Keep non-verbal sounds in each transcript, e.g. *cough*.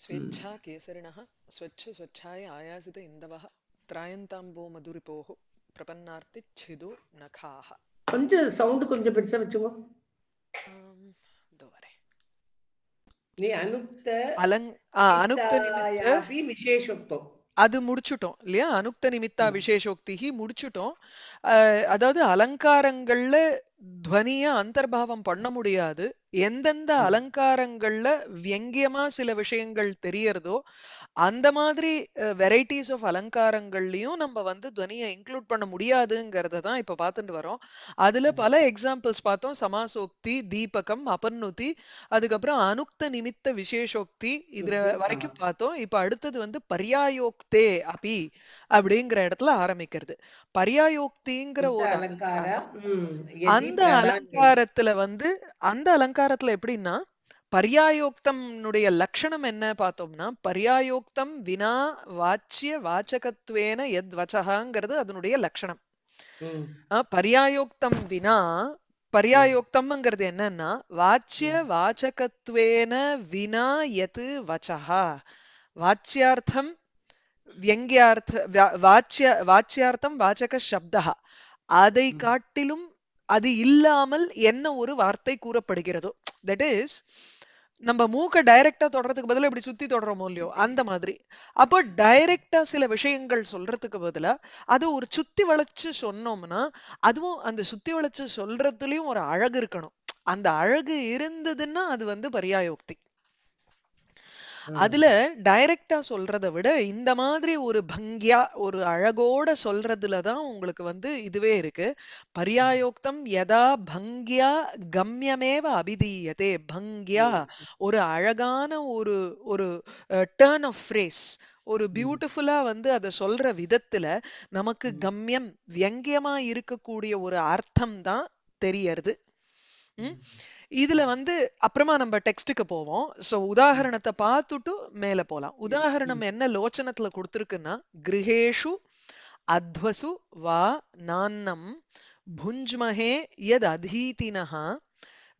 ஸ்வேச்சா கேசரிணः स्वच्छ स्वच्छाय आयासित इन्दवः त्रायन्ताम्बो मधुरिपोः கொஞ்சம் சவுண்ட் கொஞ்சம் பெருசா நீ அனுக்த அலங் அனுக்த நிமித்த விசேஷோக்தம் அது முடிச்சுட்டோம் இல்லையா அனுக்த நிமித்தா விசேஷோக்தி முடிச்சுட்டோம் அதாவது அலங்காரங்கள்ல துவனியா அந்தர்பாவம் பண்ண முடியாது எந்தெந்த அலங்காரங்கள்ல வியங்கியமா சில விஷயங்கள் தெரியறதோ அந்த மாதிரி வெரைட்டிஸ் ஆஃப் அலங்காரங்கள்லையும் நம்ம வந்து துவனியை இன்க்ளூட் பண்ண முடியாதுங்கிறத தான் இப்போ பார்த்துட்டு வரோம் அதில் பல எக்ஸாம்பிள்ஸ் பார்த்தோம் சமாசோக்தி தீபகம் அபர்ணுதி அதுக்கப்புறம் அனுக்த நிமித்த விசேஷோக்தி இதுல வரைக்கும் பார்த்தோம் இப்போ அடுத்தது வந்து பரியாயோக்தே அபி அப்படிங்கிற இடத்துல ஆரம்பிக்கிறது பரியாயோக்திங்கிற ஒரு அலங்காரம் அந்த அலங்காரத்துல வந்து அந்த அலங்காரத்துல எப்படின்னா பரியாயோக்தம்னுடைய லட்சணம் என்ன பார்த்தோம்னா பரியாயோக்தம் வினா வாச்சிய வாச்சகத்துவேன எத் வச்சகாங்கிறது அதனுடைய லட்சணம் பரியாயோக்தம் வினா பரியாயோக்தம்ங்கிறது என்னன்னா வாச்சிய வாச்சகத்துவேன வினா எது வச்சகா வாச்சியார்த்தம் வியங்கியார்த்த வாச்சிய வாச்சியார்த்தம் வாச்சக சப்தா அதை காட்டிலும் அது இல்லாமல் என்ன ஒரு வார்த்தை கூறப்படுகிறதோ தட் இஸ் நம்ம மூக்க டைரக்டா தொடறதுக்கு பதிலாக இப்படி சுத்தி தொடரமோ இல்லையோ அந்த மாதிரி அப்போ டைரக்டா சில விஷயங்கள் சொல்றதுக்கு பதிலா அது ஒரு சுத்தி வளைச்சு சொன்னோம்னா அதுவும் அந்த சுத்தி வளைச்சு சொல்றதுலயும் ஒரு அழகு இருக்கணும் அந்த அழகு இருந்ததுன்னா அது வந்து பரியாயோக்தி அதுல டைரக்டா சொல்றதை விட இந்த மாதிரி ஒரு பங்கியா ஒரு அழகோட சொல்றதுலதான் உங்களுக்கு வந்து இதுவே இருக்கு பரியாயோக்தம் எதா பங்கியா கம்யமேவ அபிதீயதே பங்கியா ஒரு அழகான ஒரு ஒரு டேர்ன் ஆஃப் ஃப்ரேஸ் ஒரு பியூட்டிஃபுல்லா வந்து அதை சொல்ற விதத்துல நமக்கு கம்யம் வியங்கியமா இருக்கக்கூடிய ஒரு அர்த்தம் தான் தெரியறது இதுல வந்து அப்புறமா நம்ம டெக்ஸ்டுக்கு போவோம் சோ உதாகரணத்தை பார்த்துட்டு மேல போலாம் உதாகரணம் என்ன லோச்சனத்துல கொடுத்துருக்குன்னா கிரகேஷு அத்வசு வா நான்னம் புஞ்ச்மஹே யத் அதீதினஹா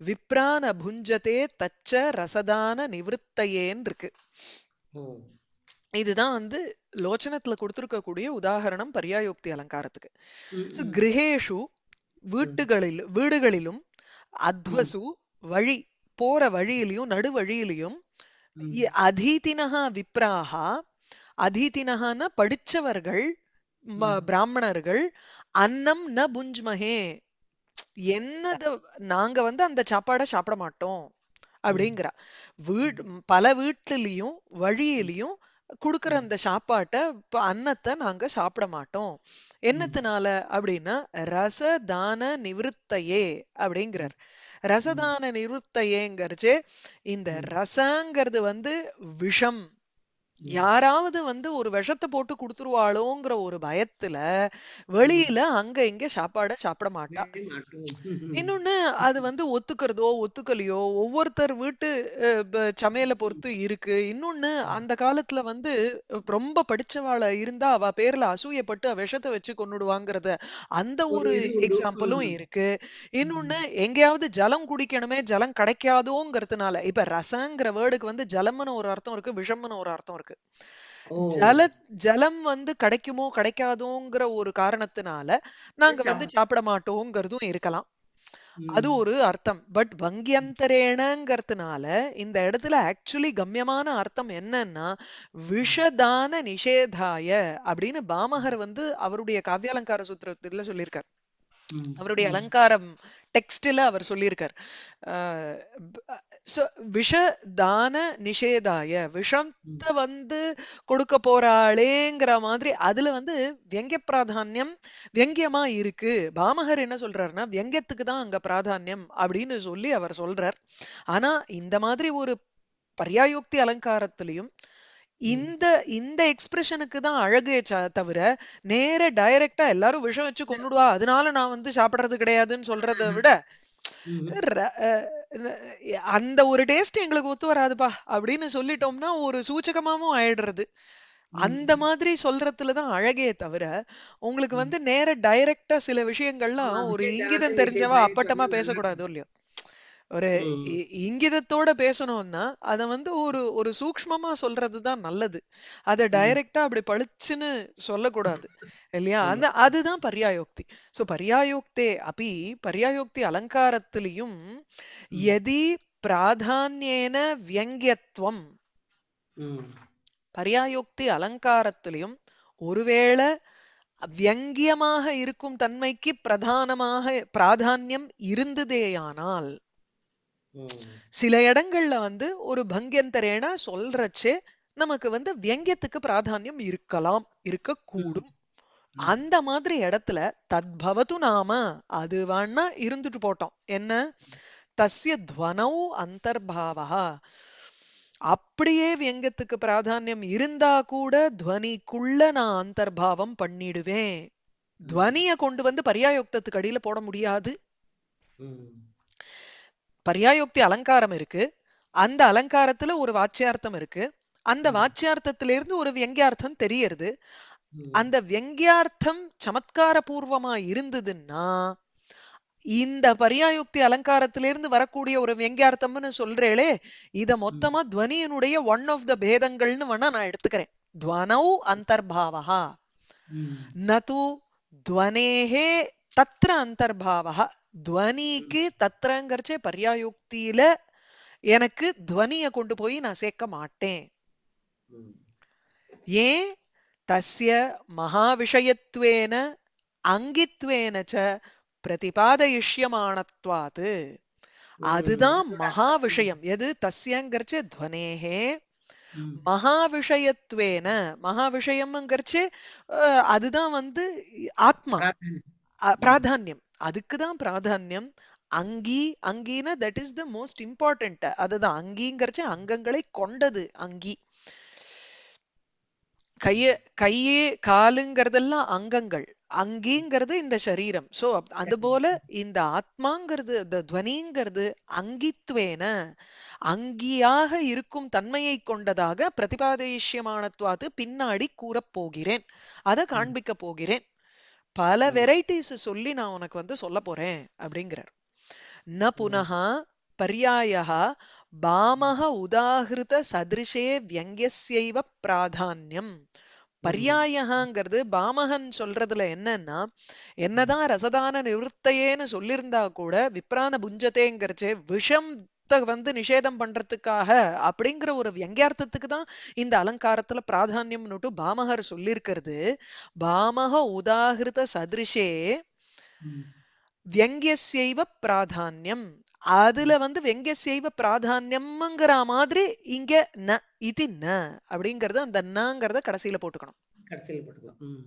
விப்ரான புஞ்சதே தச்ச ரசதான நிவத்தயேன் இருக்கு இதுதான் வந்து லோச்சனத்துல கூடிய உதாகரணம் பரியாயோக்தி அலங்காரத்துக்கு கிரகேஷு வீட்டுகளில் வீடுகளிலும் அத்வசு வழி போற வழியிலையும் நடு வழியிலையும் அதீதினஹா விப்ராகா அதீதினஹான படிச்சவர்கள் பிராமணர்கள் அன்னம் ந புஞ்ச்மஹே என்னத நாங்க வந்து அந்த சாப்பாடை சாப்பிட மாட்டோம் அப்படிங்கிற வீட் பல வீட்டுலயும் வழியிலையும் கொடுக்குற அந்த சாப்பாட்டை இப்போ அன்னத்தை நாங்க சாப்பிட மாட்டோம் என்னத்தினால அப்படின்னா ரசதான நிவிருத்தையே அப்படிங்கிறார் ரசதான நிவத்தையேங்கிறச்சு இந்த ரசங்கிறது வந்து விஷம் யாராவது வந்து ஒரு விஷத்தை போட்டு கொடுத்துருவாளோங்கிற ஒரு பயத்துல வெளியில அங்க இங்க சாப்பாட சாப்பிட மாட்டா இன்னொன்னு அது வந்து ஒத்துக்கிறதோ ஒத்துக்கலையோ ஒவ்வொருத்தர் வீட்டு சமையலை பொறுத்து இருக்கு இன்னொன்னு அந்த காலத்துல வந்து ரொம்ப படிச்சவாள இருந்தா அவ பேர்ல அசூயப்பட்டு விஷத்தை வச்சு கொண்டுடுவாங்கிறது அந்த ஒரு எக்ஸாம்பிளும் இருக்கு இன்னொன்னு எங்கேயாவது ஜலம் குடிக்கணுமே ஜலம் கிடைக்காதோங்கிறதுனால இப்ப ரசங்கிற வேர்டுக்கு வந்து ஜலம்னு ஒரு அர்த்தம் இருக்கு விஷம்னு ஒரு அர்த்தம் இருக்கு அவங்களுக்கு ஜல ஜலம் வந்து கிடைக்குமோ கிடைக்காதோங்கிற ஒரு காரணத்தினால நாங்க வந்து சாப்பிட மாட்டோங்கிறதும் இருக்கலாம் அது ஒரு அர்த்தம் பட் வங்கியந்தரேனங்கிறதுனால இந்த இடத்துல ஆக்சுவலி கம்யமான அர்த்தம் என்னன்னா விஷதான நிஷேதாய அப்படின்னு பாமகர் வந்து அவருடைய காவியாலங்கார சூத்திரத்துல சொல்லியிருக்காரு அவருடைய அலங்காரம் டெக்ஸ்டில் அவர் சொல்லியிருக்கார் விஷ தான நிஷேதாய விஷத்தை வந்து கொடுக்க போறாளேங்கிற மாதிரி அதுல வந்து வெங்கிய பிராதானியம் வெங்கியமா இருக்கு பாமகர் என்ன சொல்றாருன்னா வெங்கியத்துக்கு தான் அங்க பிராதான்யம் அப்படின்னு சொல்லி அவர் சொல்றார் ஆனா இந்த மாதிரி ஒரு பர்யாயோக்தி அலங்காரத்திலையும் இந்த இந்த எக்ஸ்பிரஷனுக்கு தான் அழகே தவிர நேர டைரக்டா எல்லாரும் விஷம் வச்சு கொண்டுடுவா அதனால நான் வந்து சாப்பிடுறது கிடையாதுன்னு சொல்றதை விட அந்த ஒரு டேஸ்ட் எங்களுக்கு ஒத்து வராதுப்பா அப்படின்னு சொல்லிட்டோம்னா ஒரு சூச்சகமாவும் ஆயிடுறது அந்த மாதிரி சொல்றதுலதான் அழகே தவிர உங்களுக்கு வந்து நேர டைரக்டா சில விஷயங்கள்லாம் ஒரு இங்கிதம் தெரிஞ்சவா அப்பட்டமா பேசக்கூடாது இல்லையோ ஒரு இங்கிதத்தோட பேசணும்னா அத வந்து ஒரு ஒரு சூக்மமா சொல்றதுதான் நல்லது அத டைரக்டா அப்படி பளிச்சுன்னு சொல்லக்கூடாது இல்லையா அந்த அதுதான் பர்யாயோக்தி சோ பர்யாயோக்தே அப்படி பர்யாயோக்தி அலங்காரத்திலையும் எதி பிராதான்யேன வியங்கியத்துவம் பர்யாயோக்தி அலங்காரத்திலையும் ஒருவேளை வியங்கியமாக இருக்கும் தன்மைக்கு பிரதானமாக பிராதான்யம் இருந்ததேயானால் சில இடங்கள்ல வந்து ஒரு பங்கியந்தரேனா சொல்றச்சே நமக்கு வந்து வியங்கியத்துக்கு பிராதானியம் இருக்கலாம் இருக்கக்கூடும் அந்த மாதிரி இடத்துல தத்பவது நாம அது வேணா இருந்துட்டு போட்டோம் என்ன தஸ்ய துவனவு அந்தர்பாவா அப்படியே வியங்கத்துக்கு பிராதானியம் இருந்தா கூட துவனிக்குள்ள நான் அந்தர்பாவம் பண்ணிடுவேன் துவனிய கொண்டு வந்து பரியாயுக்தத்துக்கு அடியில போட முடியாது பரியாயோக்தி அலங்காரம் இருக்கு அந்த அலங்காரத்துல ஒரு வாச்சியார்த்தம் இருக்கு அந்த வாச்சியார்த்தத்திலிருந்து ஒரு வியங்கியார்த்தம் தெரியறது அந்த வியங்கியார்த்தம் சமத்கார பூர்வமா இருந்ததுன்னா இந்த பரியாயுக்தி அலங்காரத்திலிருந்து வரக்கூடிய ஒரு வியங்கியார்த்தம்னு சொல்றேளே இத மொத்தமா துவனியனுடைய ஒன் ஆஃப் த பேதங்கள்னு வேணா நான் எடுத்துக்கிறேன் துவனௌ அந்தர்பாவா நது துவனேஹே தத்திர அந்தர்பாவா துவனிக்கு தத்திரங்கிறச்சே பர்யாயுக்தியில எனக்கு துவனியை கொண்டு போய் நான் சேர்க்க மாட்டேன் ஏன் தஸ்ய மகாவிஷயத்வேன அங்கித்வேனச்ச பிரதிபாதயிஷ்யமானத்வாது அதுதான் மகா விஷயம் எது தஸ்யங்கிறச்சு துவனேகே மகா விஷயத்வேன மகா விஷயம்ங்கிறச்சு அதுதான் வந்து ஆத்மா பிராதான்யம் அதுக்கு தான் பிராதான்யம் அங்கி அங்கினா that is the most important அதுதான் அங்கிங்கிறச்ச அங்கங்களை கொண்டது அங்கி கைய கையே காலுங்கிறதெல்லாம் அங்கங்கள் அங்கிங்கிறது இந்த சரீரம் சோ அது போல இந்த ஆத்மாங்கிறது இந்த துவனிங்கிறது அங்கித்வேன அங்கியாக இருக்கும் தன்மையை கொண்டதாக பிரதிபாதேஷ்யமானத்துவாது பின்னாடி கூறப்போகிறேன் அதை காண்பிக்க போகிறேன் பல வெரைட்டிஸ் சொல்லி நான் உனக்கு வந்து சொல்ல போறேன் அப்படிங்கிறார் ந புனகா பர்யாயா பாமக உதாகிருத சதிருஷே வியங்கியசைவ பிராதான்யம் பரியாயகாங்கிறது பாமகன் சொல்றதுல என்னன்னா என்னதான் ரசதான நிவர்த்தையேன்னு சொல்லியிருந்தா கூட விப்ரான புஞ்சத்தேங்கிறச்சே விஷம் வந்து நிஷேதம் பண்றதுக்காக அப்படிங்கிற ஒரு வியங்கியார்த்தத்துக்கு தான் இந்த அலங்காரத்துல பிராதானியம்னுட்டு பாமகர் சொல்லியிருக்கிறது பாமக உதாகிருத சதிருஷே வியங்கியசைவ பிராதானியம் அதுல வந்து வெங்க செய்வ பிராதானியம்ங்கிற மாதிரி இங்க ந இது ந அப்படிங்கறது அந்த நங்கிறத கடைசியில போட்டுக்கணும் கடைசியில போட்டுக்கணும்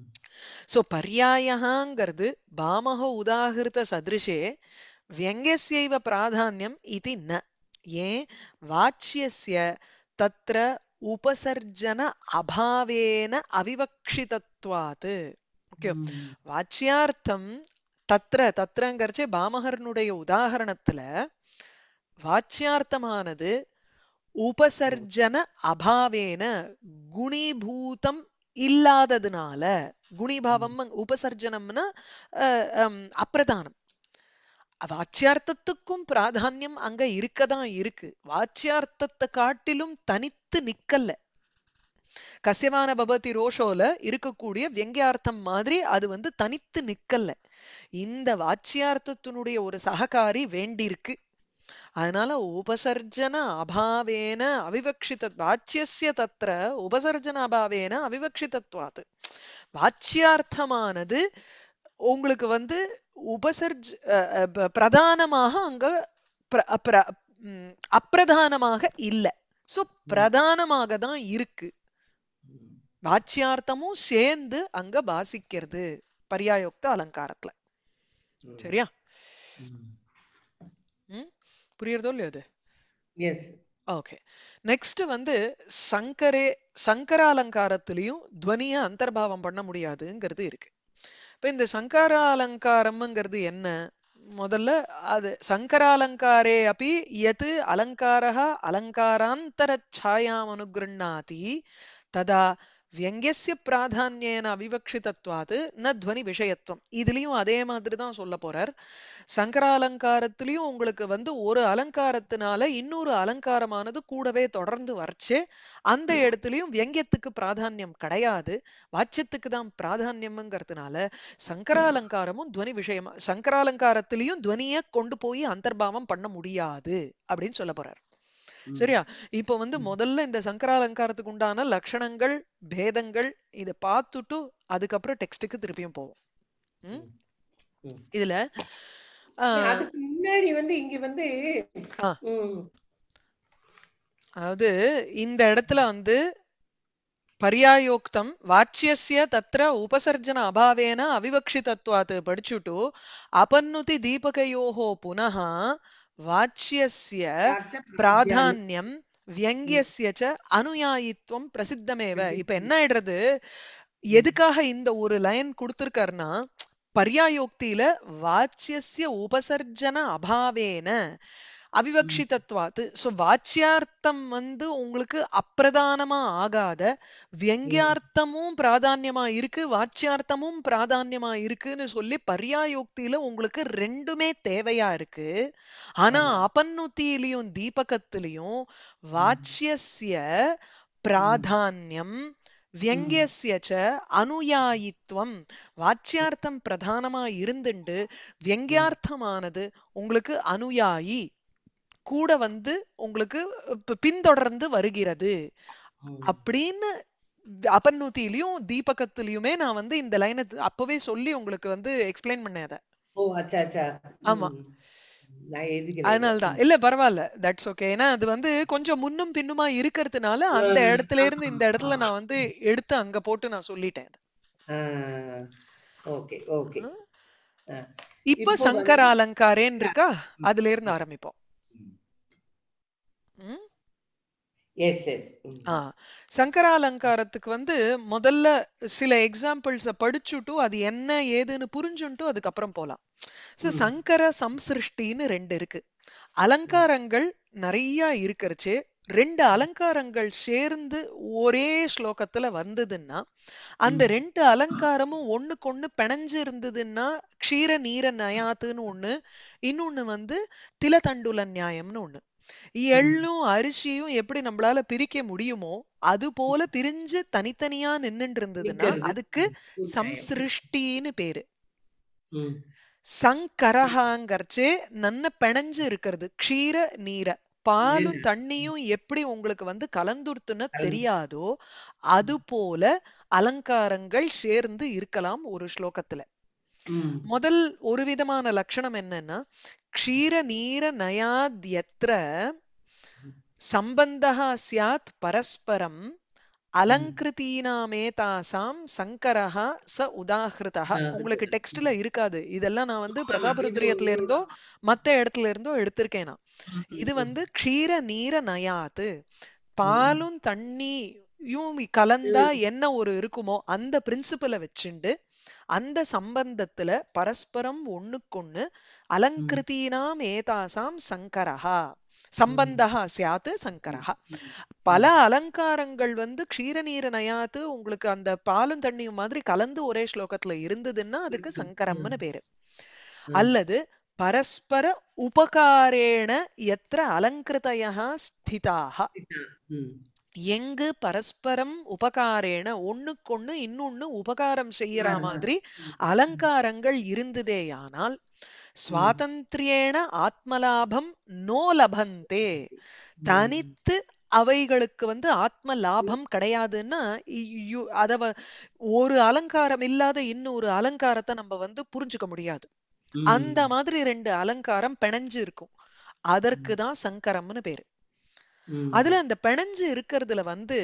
சோ பர்யாயகாங்கிறது பாமக உதாகிருத சதிருஷே व्यङ्ग्यस्यैव प्राधान्यम् इति न ये वाच्यस्य तत्र उपसर्जन अभावेन அவிவக்ஷிதத்வாத் வாச்சியார்த்தம் தத்ர தத்திரங்கிறச்சே பாமகர்னுடைய உதாகரணத்துல வாச்சியார்த்தமானது உபசர்ஜன அபாவேன குணிபூதம் இல்லாததுனால குணிபாவம் உபசர்ஜனம்னா அப்பிரதானம் வாச்சியார்த்தத்துக்கும் பிராதானியம் அங்க இருக்கதான் இருக்கு வாச்சியார்த்தத்தை காட்டிலும் தனித்து நிக்கல்ல கசியமான பபதி ரோஷோல இருக்கக்கூடிய வெங்கியார்த்தம் மாதிரி அது வந்து தனித்து நிக்கல்ல இந்த வாச்சியார்த்தத்தினுடைய ஒரு சககாரி வேண்டியிருக்கு அதனால உபசர்ஜன அபாவேன அவிவக்ஷித வாச்சிய தத்திர உபசர்ஜன அபாவேன அவிவக்ஷிதத்வாது வாச்சியார்த்தமானது உங்களுக்கு வந்து உபசர்ஜ் பிரதானமாக அங்க அப்பிரதானமாக இல்லை சோ பிரதானமாக தான் இருக்கு வாச்சியார்த்தமும் சேர்ந்து அங்க பாசிக்கிறது பரியாயோக்த அலங்காரத்துல சரியா புரியுறதோ இல்லையா அது ஓகே நெக்ஸ்ட் வந்து சங்கரே சங்கர அலங்காரத்திலையும் துவனிய அந்தர்பாவம் பண்ண முடியாதுங்கிறது இருக்கு இப்ப இந்த சங்கரா என்ன முதல்ல அது சங்கராலங்காரே அப்படி எது அலங்காரா அலங்காராந்தர சாயாம் அனுகிருண்ணாதி ததா வியங்கிய பிராதான்யன அவிவக்ஷிதத்வாது ந துவனி விஷயத்துவம் இதுலயும் அதே மாதிரி தான் சொல்ல போறார் சங்கராலங்காரத்திலையும் உங்களுக்கு வந்து ஒரு அலங்காரத்தினால இன்னொரு அலங்காரமானது கூடவே தொடர்ந்து வரைச்சு அந்த இடத்துலயும் வியங்கியத்துக்கு பிராதான்யம் கிடையாது வாச்சியத்துக்கு தான் பிராதான்யம்ங்கிறதுனால சங்கராலங்காரமும் துவனி விஷயமா சங்கராலங்காரத்திலையும் துவனியை கொண்டு போய் அந்தர்பாவம் பண்ண முடியாது அப்படின்னு சொல்ல போறார் சரியா இப்ப வந்து முதல்ல இந்த சங்கராலங்காரத்துக்கு உண்டான லட்சணங்கள் பேதங்கள் இத பார்த்துட்டு அதுக்கப்புறம் டெக்ஸ்டுக்கு திருப்பியும் போவோம் இதுல அதுக்கு முன்னாடி வந்து இங்க வந்து அதாவது இந்த இடத்துல வந்து பரியாயோக்தம் வாச்சியசிய தத்திர உபசர்ஜன அபாவேன அவிவக்ஷி தத்துவாத்து படிச்சுட்டு அபன்னுதி தீபகயோகோ புனக वाच्यस्य பிராதான்யம் வியங்கியசிய அனுயாயித்துவம் பிரசித்தமேவ இப்ப என்ன ஆயிடுறது எதுக்காக இந்த ஒரு லைன் கொடுத்திருக்காருன்னா பர்யாயோக்தியில வாச்சியசிய உபசர்ஜன அபாவேன அவிவக்ஷிதத்வாத்து ஸோ வாச்சியார்த்தம் வந்து உங்களுக்கு அப்பிரதானமா ஆகாத வியங்கியார்த்தமும் பிராதான்யமா இருக்கு வாச்சியார்த்தமும் பிராதான்யமா இருக்குன்னு சொல்லி பர்யாயோக்தியில உங்களுக்கு ரெண்டுமே தேவையா இருக்கு ஆனா அபன்னுத்தியிலையும் தீபகத்திலையும் வாச்சியசிய பிராதான்யம் வியங்கியசிய அனுயாயித்துவம் வாச்சியார்த்தம் பிரதானமா இருந்துண்டு வியங்கியார்த்தமானது உங்களுக்கு அனுயாயி கூட வந்து உங்களுக்கு பின்தொடர்ந்து வருகிறது அப்படின்னு அப்பன்னூத்திலையும் தீபகத்திலயுமே நான் வந்து இந்த லைனை அப்பவே சொல்லி உங்களுக்கு வந்து எக்ஸ்பிளைன் பண்ண ஆமா அதனாலதான் இல்ல பரவாயில்ல தட்ஸ் ஓகே ஏன்னா அது வந்து கொஞ்சம் முன்னும் பின்னுமா இருக்கிறதுனால அந்த இடத்துல இருந்து இந்த இடத்துல நான் வந்து எடுத்து அங்க போட்டு நான் சொல்லிட்டேன் இப்ப சங்கர அலங்காரேன்னு இருக்கா அதுல இருந்து ஆரம்பிப்போம் Mm-hmm. சங்கராலங்காரத்துக்கு வந்து முதல்ல சில எக்ஸாம்பிள்ஸ படிச்சுட்டு அது என்ன ஏதுன்னு புரிஞ்சுட்டும் அதுக்கப்புறம் போலாம் mm-hmm. சங்கர சம்சிருஷ்டின்னு ரெண்டு இருக்கு அலங்காரங்கள் நிறைய இருக்கிறச்சு ரெண்டு அலங்காரங்கள் சேர்ந்து ஒரே ஸ்லோகத்துல வந்ததுன்னா அந்த mm-hmm. ரெண்டு அலங்காரமும் ஒண்ணுக்கு ஒண்ணு பிணைஞ்சு இருந்ததுன்னா க்ஷீர நீர நயாத்துன்னு ஒண்ணு இன்னொன்னு வந்து திலதண்டுல நியாயம்னு ஒண்ணு எள்ளும், அரிசியும் எப்படி நம்மளால பிரிக்க முடியுமோ, அது போல பிரிஞ்சு தனித்தனியா நின்னுட்டு இருந்ததுன்னா, அதுக்கு சம்சிருஷ்டின்னு சம்ஸ்ருஷ்டின்னு பேரு. ம். நன்ன பிணைஞ்சு இருக்கிறது. க்ஷீர நீர. பாலும், தண்ணியும் எப்படி உங்களுக்கு வந்து கலந்துருத்துன்னு தெரியாதோ, அது போல அலங்காரங்கள் சேர்ந்து இருக்கலாம் ஒரு ஸ்லோகத்துல. முதல் ஒரு விதமான லட்சணம் என்னன்னா, क्षीरनीरनयाद्यत्र सम्बन्धः स्यात् परस्परम् அலங்கிருத்தீனாமேதாசாம் சங்கரஹா ச உதாகிருதா உங்களுக்கு டெக்ஸ்ட்ல இருக்காது இதெல்லாம் நான் வந்து பிரதாபருத்ரியத்துல இருந்தோ மத்த இடத்துல இருந்தோ எடுத்திருக்கேன் நான் இது வந்து க்ஷீர நீர நயாத்து பாலும் தண்ணியும் கலந்தா என்ன ஒரு இருக்குமோ அந்த பிரின்சிபலை வச்சுண்டு அந்த சம்பந்தத்துல பரஸ்பரம் ஒண்ணுக்கு ஒண்ணு அலங்கிருத்தீனாம் ஏதாசாம் சங்கரஹா சம்பந்த சியாத்து சங்கரஹா பல அலங்காரங்கள் வந்து க்ஷீரநீர நயாத்து உங்களுக்கு அந்த பாலும் தண்ணியும் மாதிரி கலந்து ஒரே ஸ்லோகத்துல இருந்ததுன்னா அதுக்கு சங்கரம்னு பேரு அல்லது பரஸ்பர உபகாரேண எத்த அலங்கிருதயா ஸ்திதாக எங்கு பரஸ்பரம் உபகாரேன ஒண்ணுக்கொண்ணு இன்னொன்னு உபகாரம் செய்யற மாதிரி அலங்காரங்கள் இருந்ததேயானால் சுவாதந்திரியேன ஆத்மலாபம் நோ லபந்தே தனித்து அவைகளுக்கு வந்து ஆத்ம லாபம் கிடையாதுன்னா அத ஒரு அலங்காரம் இல்லாத இன்னொரு அலங்காரத்தை நம்ம வந்து புரிஞ்சுக்க முடியாது அந்த மாதிரி ரெண்டு அலங்காரம் பிணைஞ்சு இருக்கும் அதற்கு தான் சங்கரம்னு பேரு அதுல அந்த பிணைஞ்சு இருக்கிறதுல வந்து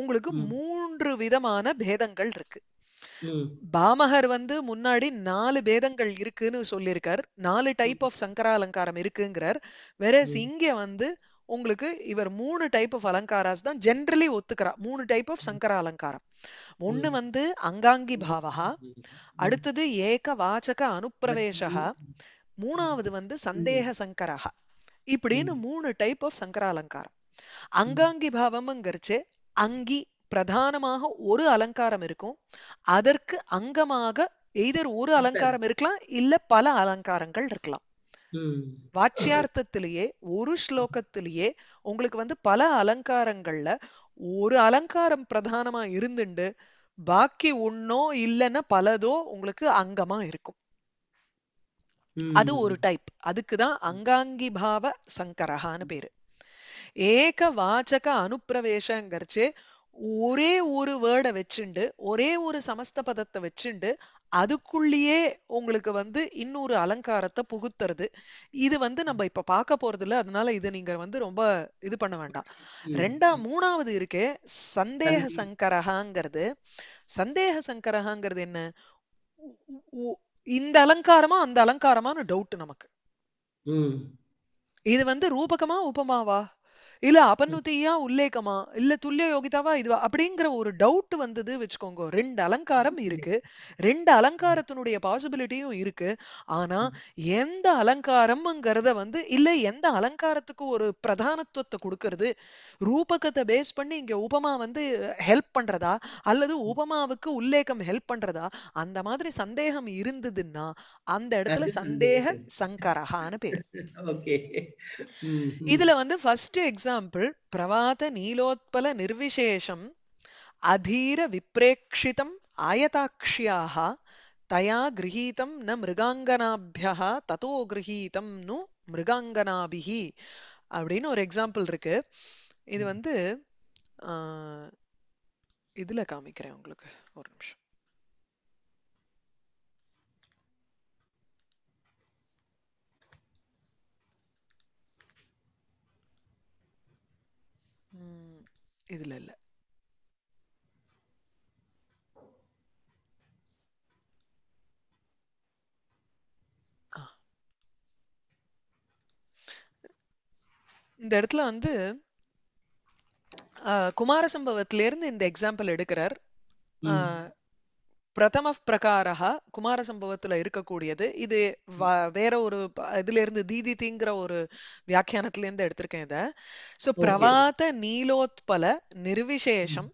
உங்களுக்கு மூன்று விதமான பேதங்கள் இருக்கு பாமகர் வந்து முன்னாடி நாலு பேதங்கள் இருக்குன்னு சொல்லியிருக்கார் நாலு டைப் ஆஃப் சங்கரா அலங்காரம் இருக்குங்கிறார் வேற இங்க வந்து உங்களுக்கு இவர் மூணு டைப் ஆஃப் அலங்காராஸ் தான் ஜென்ரலி ஒத்துக்கிறா மூணு டைப் ஆஃப் சங்கர அலங்காரம் ஒண்ணு வந்து அங்காங்கி பாவகா அடுத்தது ஏக வாச்சக அனுப்பிரவேசகா மூணாவது வந்து சந்தேக சங்கரகா இப்படின்னு மூணு டைப் ஆஃப் சங்கர அலங்காரம் அங்காங்கி பாவம்ங்கிறச்சு அங்கி பிரதானமாக ஒரு அலங்காரம் இருக்கும் அதற்கு அங்கமாக எய்தர் ஒரு அலங்காரம் இருக்கலாம் இல்ல பல அலங்காரங்கள் இருக்கலாம் வாட்சியார்த்தத்திலேயே ஒரு ஸ்லோகத்திலேயே உங்களுக்கு வந்து பல அலங்காரங்கள்ல ஒரு அலங்காரம் பிரதானமா இருந்துண்டு பாக்கி ஒன்னோ இல்லைன்னா பலதோ உங்களுக்கு அங்கமா இருக்கும் அது ஒரு டைப் அதுக்குதான் அங்காங்கி பாவ சங்கரஹான்னு பேரு ஏக வாச்சக அனுப்பிரவேசங்கிறச்சு ஒரே ஒரு வேர்டை வச்சுண்டு ஒரே ஒரு சமஸ்த பதத்தை வச்சுண்டு அதுக்குள்ளேயே உங்களுக்கு வந்து இன்னொரு அலங்காரத்தை புகுத்துறது இது வந்து நம்ம இப்ப பார்க்க போறது இல்லை அதனால இது நீங்க வந்து ரொம்ப இது பண்ண வேண்டாம் ரெண்டா மூணாவது இருக்கே சந்தேக சங்கரகாங்கிறது சந்தேக சங்கரகாங்கிறது என்ன இந்த அலங்காரமா அந்த அலங்காரமான டவுட் நமக்கு இது வந்து ரூபகமா உபமாவா இல்ல அபநுதியா உல்லேகமா இல்ல துல்லிய யோகிதாவா இதுவா அப்படிங்கிற ஒரு டவுட் வந்தது வச்சுக்கோங்க ரெண்டு அலங்காரம் இருக்கு ரெண்டு அலங்காரத்தினுடைய பாசிபிலிட்டியும் இருக்கு ஆனா எந்த அலங்காரம்ங்கிறத வந்து இல்ல எந்த அலங்காரத்துக்கு ஒரு பிரதானத்துவத்தை கொடுக்கறது ரூபகத்தை பேஸ் பண்ணி இங்க உபமா வந்து ஹெல்ப் பண்றதா அல்லது உபமாவுக்கு உல்லேகம் ஹெல்ப் பண்றதா அந்த மாதிரி சந்தேகம் இருந்ததுன்னா அந்த இடத்துல சந்தேக சங்கரஹான்னு பேரு *laughs* இதுல வந்து ஃபர்ஸ்ட் எக்ஸாம் எக்ஸாம்பிள் பிரவாத நீலோத்பல நிர்விசேஷம் அதீர விப்ரேக்ஷிதம் ஆயதாட்சியாக தயா கிரகீதம் ந மிருகாங்கனாபியா ததோ கிரகீதம் நு மிருகாங்கனாபிகி அப்படின்னு ஒரு எக்ஸாம்பிள் இருக்கு இது வந்து இதுல காமிக்கிறேன் உங்களுக்கு ஒரு நிமிஷம் இதுல இல்ல இந்த இடத்துல வந்து குமார இந்த எக்ஸாம்பிள் எடுக்கிறார் பிரதம பிரகாரா சம்பவத்துல இருக்கக்கூடியது இது வேற ஒரு இதுல இருந்து தீதி தீங்குற ஒரு வியாக்கியானத்துல இருந்து எடுத்திருக்கேன் இத சோ பிரவாத நீலோத்பல நிர்விசேஷம்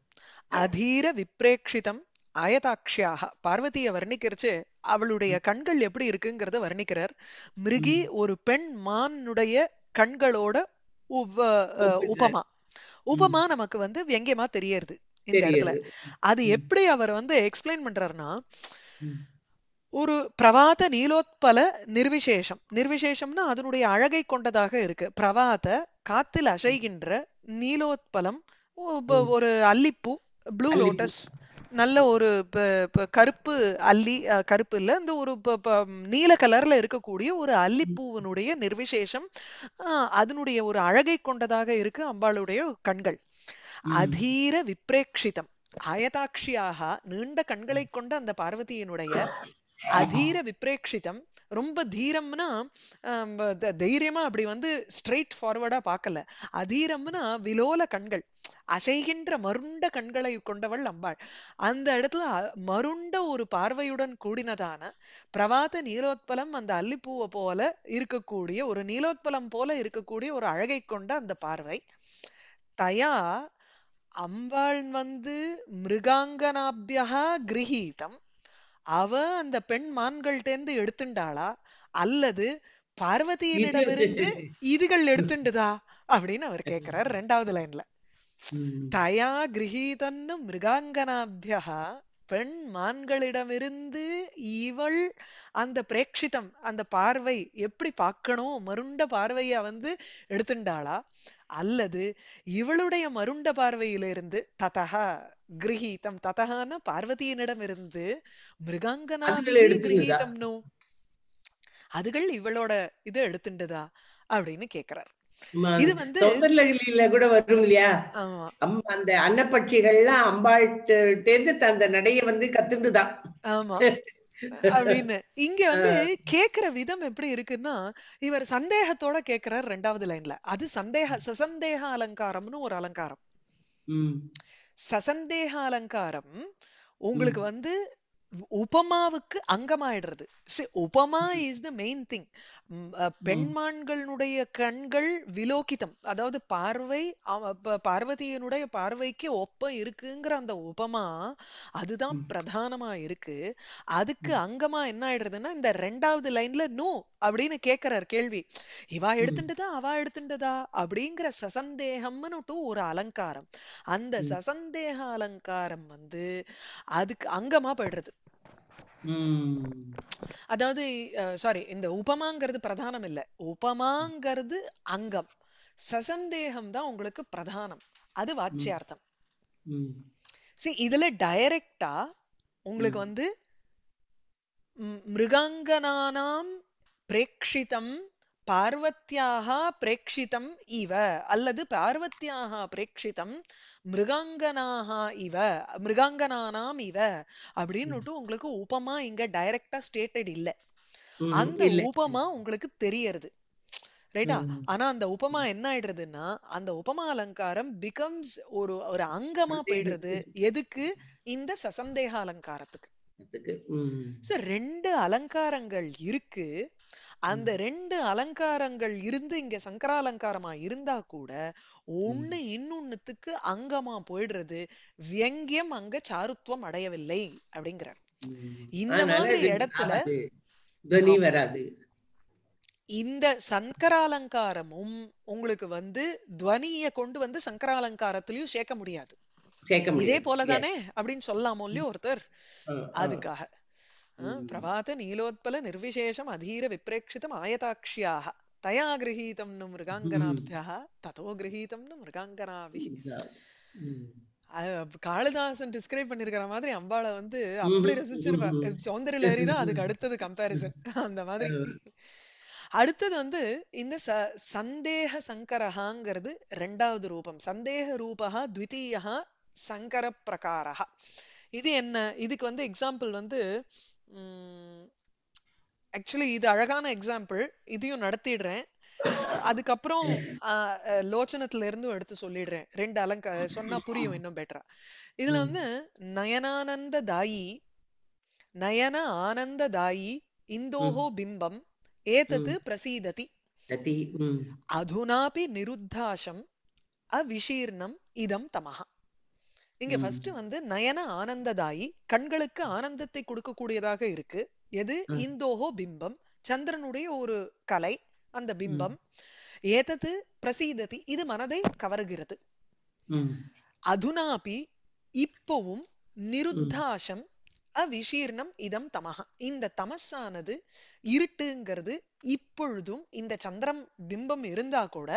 அதீர விப்ரேட்சிதம் அயதாட்சியாக பார்வதியை வர்ணிக்கிறச்சு அவளுடைய கண்கள் எப்படி இருக்குங்கிறத வர்ணிக்கிறார் மிருகி ஒரு பெண் மானுடைய கண்களோட உபமா உபமா நமக்கு வந்து எங்கேமா தெரியறது இந்த இடத்துல அது எப்படி அவர் வந்து எக்ஸ்பிளைன் பண்றாருன்னா ஒரு பிரவாத நீலோத்பல நிர்விசேஷம் நிர்விசேஷம்னா அதனுடைய அழகை கொண்டதாக இருக்கு பிரவாத காத்தில் அசைகின்ற நீலோத்பலம் ஒரு அல்லிப்பூ ப்ளூ லோட்டஸ் நல்ல ஒரு கருப்பு அல்லி கருப்பு இல்ல இந்த ஒரு நீல கலர்ல இருக்கக்கூடிய ஒரு அல்லிப்பூவினுடைய நிர்விசேஷம் அதனுடைய ஒரு அழகை கொண்டதாக இருக்கு அம்பாளுடைய கண்கள் அதீர விப்ரேக்ஷிதம் ஆயதாட்சியாக நீண்ட கண்களை கொண்ட அந்த பார்வதியினுடைய அதீர விப்ரேக்ஷிதம் ரொம்ப தீரம்னா தைரியமா அப்படி வந்து ஸ்ட்ரெயிட் ஃபார்வர்டா பார்க்கல அதீரம்னா விலோல கண்கள் அசைகின்ற மருண்ட கண்களை கொண்டவள் அம்பாள் அந்த இடத்துல மருண்ட ஒரு பார்வையுடன் கூடினதான பிரவாத நீலோத்பலம் அந்த அல்லிப்பூவை போல இருக்கக்கூடிய ஒரு நீலோத்பலம் போல இருக்கக்கூடிய ஒரு அழகை கொண்ட அந்த பார்வை தயா அம்பாள் வந்து மிருகாங்கனாபியா கிரகீதம் அவ அந்த பெண் மான்கள்டேந்து எடுத்துண்டாளா அல்லது இருந்து இதுகள் எடுத்துண்டுதா அப்படின்னு அவர் கேக்குறார் ரெண்டாவது லைன்ல தயா கிரகீதன்னு மிருகாங்கனாபியா பெண் மான்களிடமிருந்து இவள் அந்த பிரேட்சிதம் அந்த பார்வை எப்படி பார்க்கணும் மருண்ட பார்வையை வந்து எடுத்துண்டாளா அல்லது இவளுடைய மருண்ட பார்வையிலிருந்து ததகா கிரகீதம் ததகான இருந்து மிருகாங்கனாவிலே கிரகீதம்னு அதுகள் இவளோட இது எடுத்துண்டுதா அப்படின்னு கேக்குறார் இது வந்து கூட வரும் இல்லையா நடைய வந்து *laughs* அப்படின்னு இங்க வந்து கேக்குற விதம் எப்படி இருக்குன்னா இவர் சந்தேகத்தோட கேக்குறாரு ரெண்டாவது லைன்ல அது சந்தேக சசந்தேக அலங்காரம்னு ஒரு அலங்காரம் சசந்தேக அலங்காரம் உங்களுக்கு வந்து உபமாவுக்கு அங்கமாயிடுறது உபமா இஸ் த மெயின் திங் பெண்மான்களுடைய கண்கள் விலோகிதம் அதாவது பார்வை பார்வதியினுடைய பார்வைக்கு ஒப்ப இருக்குங்கிற அந்த உபமா அதுதான் பிரதானமா இருக்கு அதுக்கு அங்கமா என்ன ஆயிடுறதுன்னா இந்த ரெண்டாவது லைன்ல நூ அப்படின்னு கேக்குறார் கேள்வி இவா எடுத்துட்டதா அவா எடுத்துட்டதா அப்படிங்கிற சசந்தேகம்னு ஒரு அலங்காரம் அந்த சசந்தேக அலங்காரம் வந்து அதுக்கு அங்கமா போயிடுறது அதாவது சாரி இந்த உபமாங்கிறது பிரதானம் இல்ல உபமாங்கிறது அங்கம் சசந்தேகம் தான் உங்களுக்கு பிரதானம் அது வாட்சியார்த்தம் சரி இதுல டைரக்டா உங்களுக்கு வந்து மிருகாங்கனானாம் பிரேக்ஷிதம் பார்வத்தியாக பிரேட்சிதம் இவ அல்லது பார்வத்தியாக பிரேட்சிதம் மிருகாங்கனாக இவ மிருகாங்கனானாம் இவ அப்படின்னுட்டு உங்களுக்கு உபமா இங்க டைரக்டா ஸ்டேட்டட் இல்ல அந்த உபமா உங்களுக்கு தெரியறது ரைட்டா ஆனா அந்த உபமா என்ன ஆயிடுறதுன்னா அந்த உபமா அலங்காரம் பிகம்ஸ் ஒரு ஒரு அங்கமா போயிடுறது எதுக்கு இந்த சசந்தேக அலங்காரத்துக்கு ரெண்டு அலங்காரங்கள் இருக்கு அந்த ரெண்டு அலங்காரங்கள் இருந்து இங்க சங்கராலங்காரமா இருந்தா கூட ஒண்ணு இன்னொன்னுத்துக்கு அங்கமா போயிடுறது வியங்கியம் அங்க சாருத்துவம் அடையவில்லை அப்படிங்கிறார் இந்த மாதிரி இடத்துல வராது இந்த சங்கராலங்காரமும் உங்களுக்கு வந்து துவனிய கொண்டு வந்து சங்கராலங்காரத்திலயும் சேர்க்க முடியாது இதே போலதானே அப்படின்னு சொல்லாமோ இல்லையோ ஒருத்தர் அதுக்காக பிரபாத நீலோத்பல நிர்விசேஷம் அதீர विप्रेक्षितम ஆயதாட்சியாக தயா கிரகீதம் न மிருகாங்கனாபியः ततो गृहीतं न காளிதாசன் டிஸ்கிரைப் பண்ணிருக்கிற மாதிரி அம்பால வந்து அப்படி ரசிச்சிருப்பார் சௌந்தர லஹரி தான் அதுக்கு அடுத்தது கம்பாரிசன் அந்த மாதிரி அடுத்தது வந்து இந்த ச சந்தேக சங்கரஹாங்கிறது ரெண்டாவது ரூபம் சந்தேக ரூபா த்விதீயா சங்கர பிரகாரா இது என்ன இதுக்கு வந்து எக்ஸாம்பிள் வந்து ஆக்சுவலி இது அழகான எக்ஸாம்பிள் இதையும் நடத்திடுறேன் அதுக்கப்புறம் லோச்சனத்துல இருந்தும் எடுத்து சொல்லிடுறேன் ரெண்டு அலங்க சொன்னா புரியும் இன்னும் பெட்டரா இதுல வந்து நயனானந்த தாயி நயன ஆனந்த தாயி இந்தோஹோ பிம்பம் ஏதத்து பிரசீததி அதுனாபி நிருத்தாசம் அவிஷீர்ணம் இதம் தமஹா இங்க ஃபர்ஸ்ட் வந்து நயன ஆனந்ததாயி கண்களுக்கு ஆனந்தத்தை கொடுக்கக்கூடியதாக இருக்கு எது இந்தோஹோ பிம்பம் சந்திரனுடைய ஒரு கலை அந்த பிம்பம் ஏதது பிரசீததி இது மனதை கவருகிறது அதுனாபி இப்பவும் நிருத்தாசம் அவிஷீர்ணம் இதம் தமஹா இந்த தமசானது இருட்டுங்கிறது இப்பொழுதும் இந்த சந்திரம் பிம்பம் இருந்தா கூட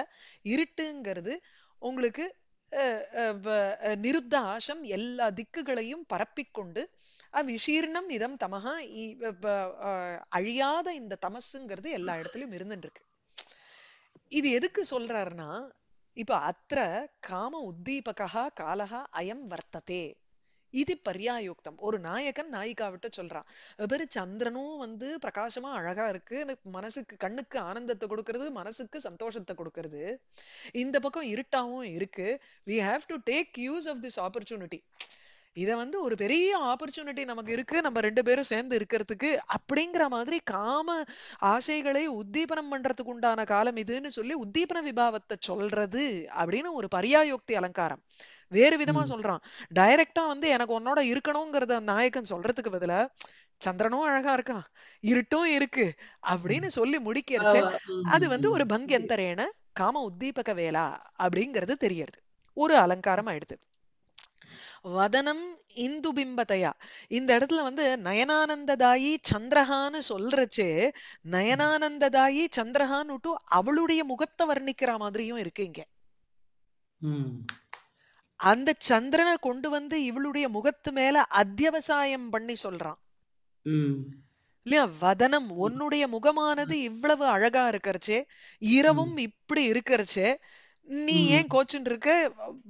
இருட்டுங்கிறது உங்களுக்கு நிருத்தாசம் எல்லா திக்குகளையும் பரப்பிக்கொண்டு அவ்விஷீர்ணம் இதம் தமஹா அழியாத இந்த தமசுங்கிறது எல்லா இடத்துலயும் இருந்துருக்கு இது எதுக்கு சொல்றாருன்னா இப்ப அத்த காம உத்தீபகா காலகா அயம் வர்த்ததே இது பரியாயுக்தம் ஒரு நாயகன் நாயிகாவிட்ட சொல்றான் வெவ்வேறு சந்திரனும் வந்து பிரகாசமா அழகா இருக்கு மனசுக்கு கண்ணுக்கு ஆனந்தத்தை கொடுக்கறது மனசுக்கு சந்தோஷத்தை கொடுக்கறது இந்த பக்கம் இருட்டாவும் இருக்கு we have to take use of this opportunity இதை வந்து ஒரு பெரிய ஆப்பர்ச்சுனிட்டி நமக்கு இருக்கு நம்ம ரெண்டு பேரும் சேர்ந்து இருக்கிறதுக்கு அப்படிங்கிற மாதிரி காம ஆசைகளை உத்தீபனம் பண்றதுக்கு உண்டான காலம் இதுன்னு சொல்லி உத்தீபன விபாவத்தை சொல்றது அப்படின்னு ஒரு பரியாயோக்தி அலங்காரம் வேறு விதமா சொல்றான் டைரக்டா வந்து எனக்கு உன்னோட இருக்கணுங்கிறத நாயக்கன் சொல்றதுக்கு பதில சந்திரனும் அழகா இருக்கான் இருட்டும் இருக்கு அப்படின்னு சொல்லி முடிக்கிறச்சு அது வந்து ஒரு பங்கெந்தரேன காம உத்தீபக வேலா அப்படிங்கிறது தெரியறது ஒரு அலங்காரம் ஆயிடுது வதனம் இந்து பிம்பத்தையா இந்த இடத்துல வந்து நயனானந்ததாயி சந்திரஹான்னு சொல்றச்சு நயனானந்ததாயி சந்திரஹான்னு அவளுடைய முகத்தை வர்ணிக்கிற மாதிரியும் இருக்கு இங்க அந்த சந்திரனை கொண்டு வந்து இவளுடைய முகத்து மேல அத்தியவசாயம் பண்ணி சொல்றான் இல்லையா வதனம் உன்னுடைய முகமானது இவ்வளவு அழகா இருக்கிறச்சே இரவும் இப்படி இருக்கிறச்சே நீ ஏன் கோச்சுன்னு இருக்க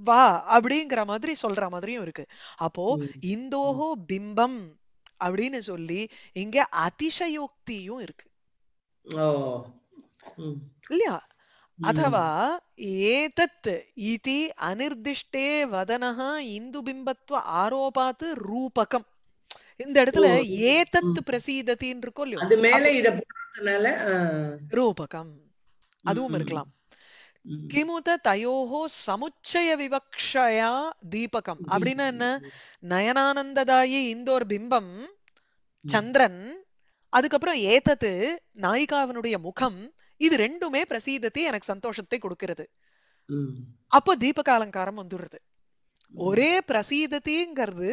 வா அப்படிங்கிற மாதிரி சொல்ற மாதிரியும் இருக்கு அப்போ இந்தோஹோ பிம்பம் அப்படின்னு சொல்லி இங்க அதிசயோக்தியும் இருக்கு இல்லையா அதவா ஏதத் இதி அனிர்திஷ்டே வதனஹா இந்து பிம்பத்துவ ஆரோபாத்து ரூபகம் இந்த இடத்துல ஏதத் பிரசீதத்தின்னு இருக்கோ இல்லையோ ரூபகம் அதுவும் இருக்கலாம் கிமுத தயோஹோ சமுச்சய விவக்ஷயா தீபகம் அப்படின்னா என்ன நயனானந்ததாயி இந்தோர் பிம்பம் சந்திரன் அதுக்கப்புறம் ஏத்தது நாயிகாவினுடைய முகம் இது ரெண்டுமே பிரசீதத்தை எனக்கு சந்தோஷத்தை கொடுக்கிறது அப்போ தீபக அலங்காரம் வந்துடுறது ஒரே பிரசீதத்தைங்கிறது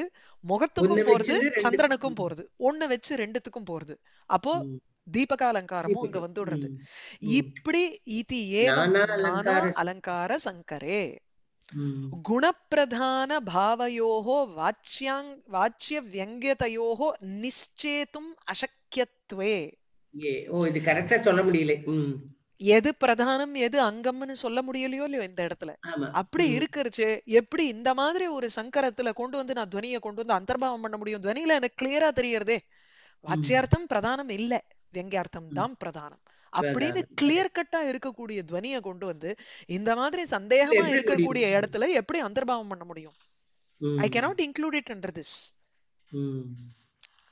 முகத்துக்கும் போறது சந்திரனுக்கும் போறது ஒண்ணு வச்சு ரெண்டுத்துக்கும் போறது அப்போ தீபக அலங்காரமும் அங்க வந்துடுறது இப்படி இது அலங்கார சங்கரே குணப்பிரதான பாவயோகோ வாச்சியாங் வாச்சிய வியங்கியதையோகோ நிச்சேத்தும் அசக்கியத்துவே ஓ இது கரெக்டா சொல்ல முடியல எது பிரதானம் எது அங்கம்னு சொல்ல முடியலையோ இல்லையோ இந்த இடத்துல அப்படி இருக்குருச்சு எப்படி இந்த மாதிரி ஒரு சங்கரத்துல கொண்டு வந்து நான் துவனிய கொண்டு வந்து அந்தர்பாவம் பண்ண முடியும் துவனியில எனக்கு கிளியரா தெரியறதே வாச்சியார்த்தம் பிரதானம் இல்லை வியங்கியார்த்தம் தான் பிரதானம் அப்படின்னு கிளியர் கட்டா இருக்கக்கூடிய துவனிய கொண்டு வந்து இந்த மாதிரி சந்தேகமா இருக்கக்கூடிய இடத்துல எப்படி அந்தர்பாவம் பண்ண முடியும் I cannot include it under this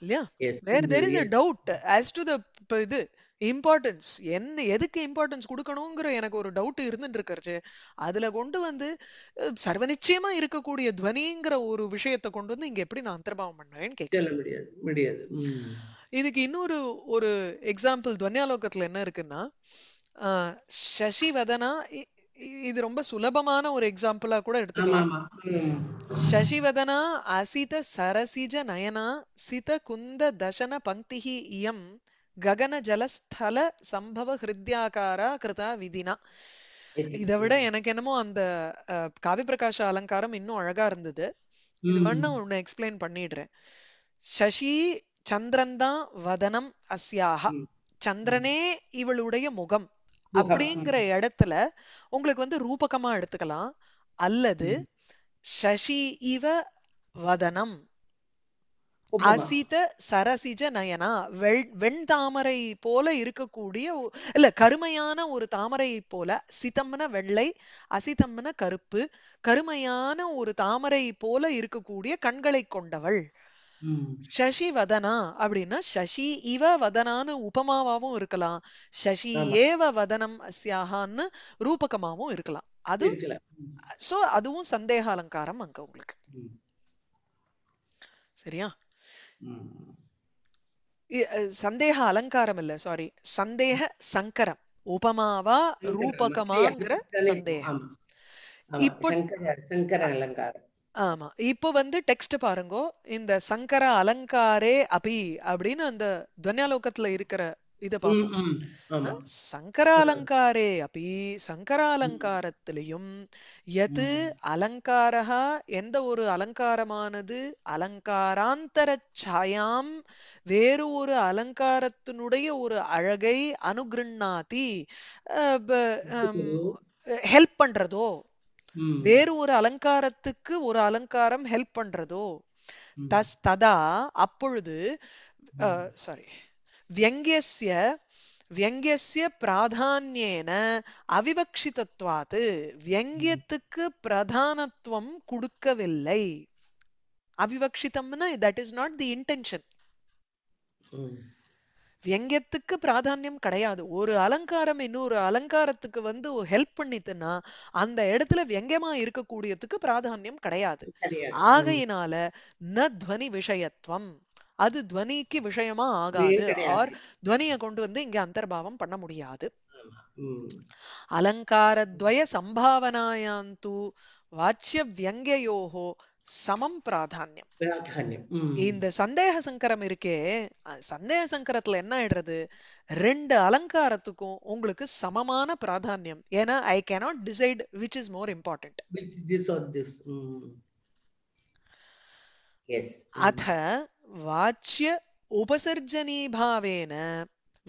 இல்லையா where there is a doubt as to the இது இம்பார்ட்டன்ஸ் என்ன எதுக்கு இம்பார்ட்டன்ஸ் கொடுக்கணுங்கிற எனக்கு ஒரு டவுட் இருந்துட்டு இருக்கிறச்சு அதுல கொண்டு வந்து சர்வ நிச்சயமா இருக்கக்கூடிய துவனிங்கிற ஒரு விஷயத்தை கொண்டு வந்து இங்க எப்படி நான் அந்தர்பாவம் பண்ணுறேன்னு கேட்கல முடியாது இதுக்கு இன்னொரு ஒரு எக்ஸாம்பிள் துவன்யாலோகத்துல என்ன இருக்குன்னா சசி வதனா இது ரொம்ப சுலபமான ஒரு எக்ஸாம்பிளா கூட எடுத்துக்கலாம் சசிவதனா அசித சரசிஜ நயனா சித குந்த தசன பங்கிஹி இயம் ககனஜலஸ்தல சம்பவ ஹிருத்யாகாரா கிருதா விதினா இதை விட எனக்கு என்னமோ அந்த காவி பிரகாஷ அலங்காரம் இன்னும் அழகா இருந்தது இது பண்ண உன்னை எக்ஸ்பிளைன் பண்ணிடுறேன் சசி சந்திரன் தான் வதனம் அஸ்யாக சந்திரனே இவளுடைய முகம் அப்படிங்கிற இடத்துல உங்களுக்கு வந்து ரூபகமா எடுத்துக்கலாம் அல்லது சசி இவ வதனம் அசித சரசிஜ நயனா வெண்தாமரை போல இருக்கக்கூடிய இல்ல கருமையான ஒரு தாமரை போல சிதம்ன வெள்ளை அசிதம்ன கருப்பு கருமையான ஒரு தாமரை போல இருக்கக்கூடிய கண்களை கொண்டவள் சசி வதனா அப்படின்னா சசி இவ வதனான்னு உபமாவாவும் இருக்கலாம் சசி ஏவ வதனம் அசியாகான்னு ரூபகமாவும் இருக்கலாம் அது சோ அதுவும் சந்தேக அலங்காரம் அங்க உங்களுக்கு சரியா சந்தேக அலங்காரம் இல்ல சாரி சந்தேக சங்கரம் உபமாவா ரூபகமாங்கிற சந்தேகம் இப்போ சங்கர அலங்காரம் ஆமா இப்போ வந்து டெக்ஸ்ட் பாருங்கோ இந்த சங்கர அலங்காரே அபி அப்படின்னு அந்த துவன்யாலோகத்துல இருக்கிற இத பார்ப்போம் சங்கராலங்காரே அப்படி சங்கராலங்காரத்திலையும் எது அலங்காரா எந்த ஒரு அலங்காரமானது அலங்காராந்தர சாயாம் வேறு ஒரு அலங்காரத்தினுடைய ஒரு அழகை அனுகிருண்ணாதி ஹெல்ப் பண்றதோ வேறு ஒரு அலங்காரத்துக்கு ஒரு அலங்காரம் ஹெல்ப் பண்றதோ தஸ் ததா அப்பொழுது சாரி व्यङ्ग्यस्य வியங்கியசிய பிராதான்யேன அவிவக்ஷிதத்வாத்து வியங்கியத்துக்கு பிரதானத்துவம் கொடுக்கவில்லை அவிவக்ஷிதம்னா that is not the intention வியங்கியத்துக்கு பிராதானியம் கிடையாது ஒரு அலங்காரம் இன்னொரு அலங்காரத்துக்கு வந்து ஹெல்ப் பண்ணித்துன்னா அந்த இடத்துல வியங்கியமா இருக்கக்கூடியதுக்கு பிராதானியம் கிடையாது ஆகையினால ந துவனி விஷயத்துவம் அது துவனிக்கு விஷயமா ஆகாது ஆர் துவனியை கொண்டு வந்து இங்க அந்தர்பாவம் பண்ண முடியாது அலங்காரத்வய சம்பாவனாயாந்து வாச்சிய வியங்கையோஹோ சமம் பிராதான்யம் இந்த சந்தேக சங்கரம் இருக்கே சந்தேக சங்கரத்துல என்ன ஆயிடுறது ரெண்டு அலங்காரத்துக்கும் உங்களுக்கு சமமான பிராதான்யம் ஏன்னா I cannot decide which is more important அத வாச்சிய உபசர்ஜனீபாவேன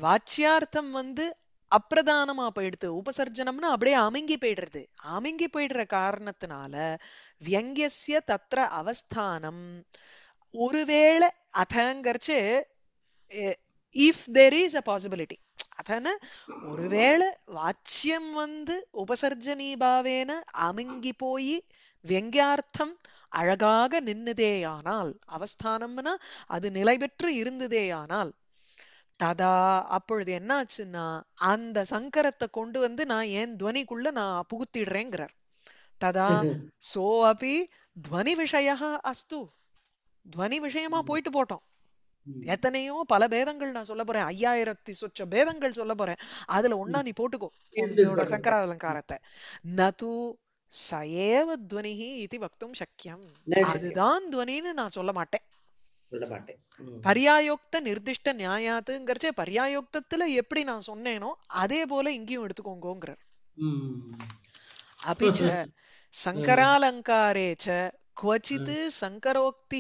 வாச்சியார்த்தம் வந்து அப்பிரதானமா போயிடுது உபசர்ஜனம்னா அப்படியே அமைங்கி போயிடுறது அமைங்கி போயிடுற காரணத்தினால வியங்கிய தத்திர அவஸ்தானம் ஒருவேளை அதங்கரிச்சு if there is a possibility அதன ஒருவேளை வாச்சியம் வந்து உபசர்ஜனீபாவேன அமுங்கி போய் வியங்கியார்த்தம் அழகாக நின்னுதேயானால் அவஸ்தானம்னா அது நிலை பெற்று இருந்ததேயானால் ததா அப்பொழுது என்னாச்சுன்னா அந்த சங்கரத்தை கொண்டு வந்து நான் என் துவனிக்குள்ள நான் புகுத்திடுறேங்கிறார் ததா *laughs* சோ அபி துவனி விஷய அஸ்து துவனி விஷயமா போயிட்டு போட்டோம் எத்தனையோ பல பேதங்கள் நான் சொல்ல போறேன் ஐயாயிரத்தி சொச்ச பேதங்கள் சொல்ல போறேன் அதுல ஒன்னா நீ போட்டுக்கோ உன்னோட சங்கராலங்காரத்தை நது சயேவ துவனிகி இது வக்தும் சக்கியம் அதுதான் துவனின்னு நான் சொல்ல மாட்டேன் பரியாயோக்த நிர்திஷ்ட நியாயாத்துங்கிறச்ச பரியாயோக்தத்துல எப்படி நான் சொன்னேனோ அதே போல இங்கேயும் எடுத்துக்கோங்கிறார் அபிச்ச சங்கராலங்காரே குவச்சித் சங்கரோக்தி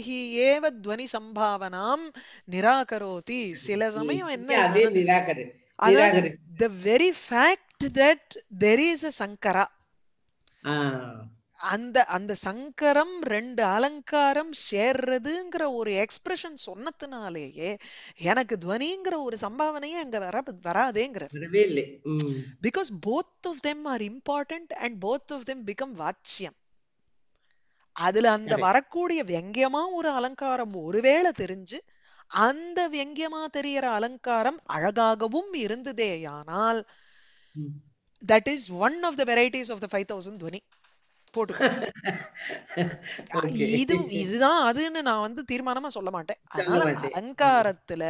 ஏவ துவனி சம்பாவனாம் நிராகரோதி சில சமயம் என்ன அதாவது the very fact that there is a சங்கரா அந்த அந்த சங்கரம் ரெண்டு அலங்காரம் சேர்றதுங்கிற ஒரு எக்ஸ்பிரஷன் சொன்னதுனாலேயே எனக்கு துவனிங்கிற ஒரு சம்பாவனையே அங்க வர வராதேங்கிற because both of them are important and both of them become வாட்சியம் அதுல அந்த வரக்கூடிய வெங்கியமா ஒரு அலங்காரம் ஒருவேளை தெரிஞ்சு அந்த வெங்கியமா தெரியற அலங்காரம் அழகாகவும் இருந்ததேயானால் that is one of the varieties of the five thousand துவனி இது இதுதான் அதுன்னு நான் வந்து தீர்மானமா சொல்ல மாட்டேன் அதனால அலங்காரத்துல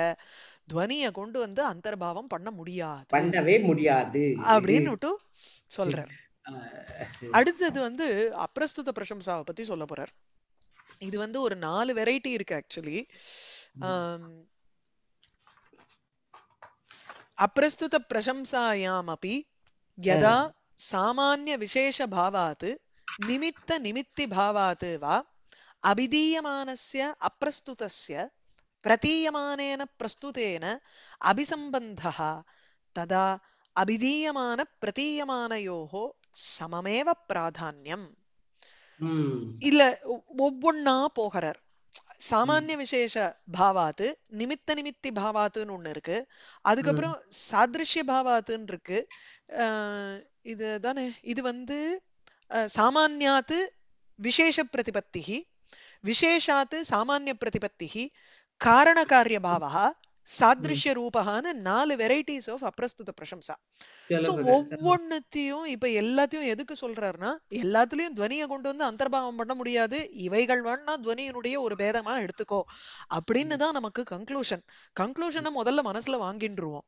துவனிய கொண்டு வந்து அந்தர்பாவம் பண்ண முடியாது பண்ணவே முடியாது அப்படின்னு சொல்றேன் *laughs* அடுத்தது வந்து அப்ரஸ்துத பிரசம்சாவை பத்தி சொல்ல போறார் இது வந்து ஒரு நாலு வெரைட்டி இருக்கு ஆக்சுவலி அப்ரஸ்துத பிரசம்சாயாம் அப்படி यदा सामान्यविशेषभावात् निमित्तनिमित्तिभावात् वा अभिधीयमानस्य अप्रस्तुतस्य प्रतीयमानेन प्रस्तुतेन अभिसम्बन्धः तदा अभिधीयमान प्रतीयमानयोः சமமேவ பிராதான்யம் இல்ல ஒவ்வொன்னா போகிறார் சாமானிய விசேஷ பாவாத்து நிமித்த நிமித்தி பாவாத்துன்னு ஒண்ணு இருக்கு அதுக்கப்புறம் சாதிருஷ்ய பாவாத்துன்னு இருக்கு இது தானே இது வந்து சாமானியாத்து விசேஷ பிரதிபத்திகி விசேஷாத்து சாமானிய பிரதிபத்திகி காரண காரிய பாவா சாதிருஷ்ய ரூபகான நாலு வெரைட்டிஸ் ஆஃப் அப்ரஸ்துத பிரசம்சா சோ ஒவ்வொன்னத்தையும் இப்ப எல்லாத்தையும் எதுக்கு சொல்றாருன்னா எல்லாத்துலயும் துவனியை கொண்டு வந்து அந்தர்பாவம் பண்ண முடியாது இவைகள் வேணா துவனியினுடைய ஒரு பேதமா எடுத்துக்கோ அப்படின்னு தான் நமக்கு கன்க்ளூஷன் கன்க்ளூஷனை முதல்ல மனசுல வாங்கின்றுவோம்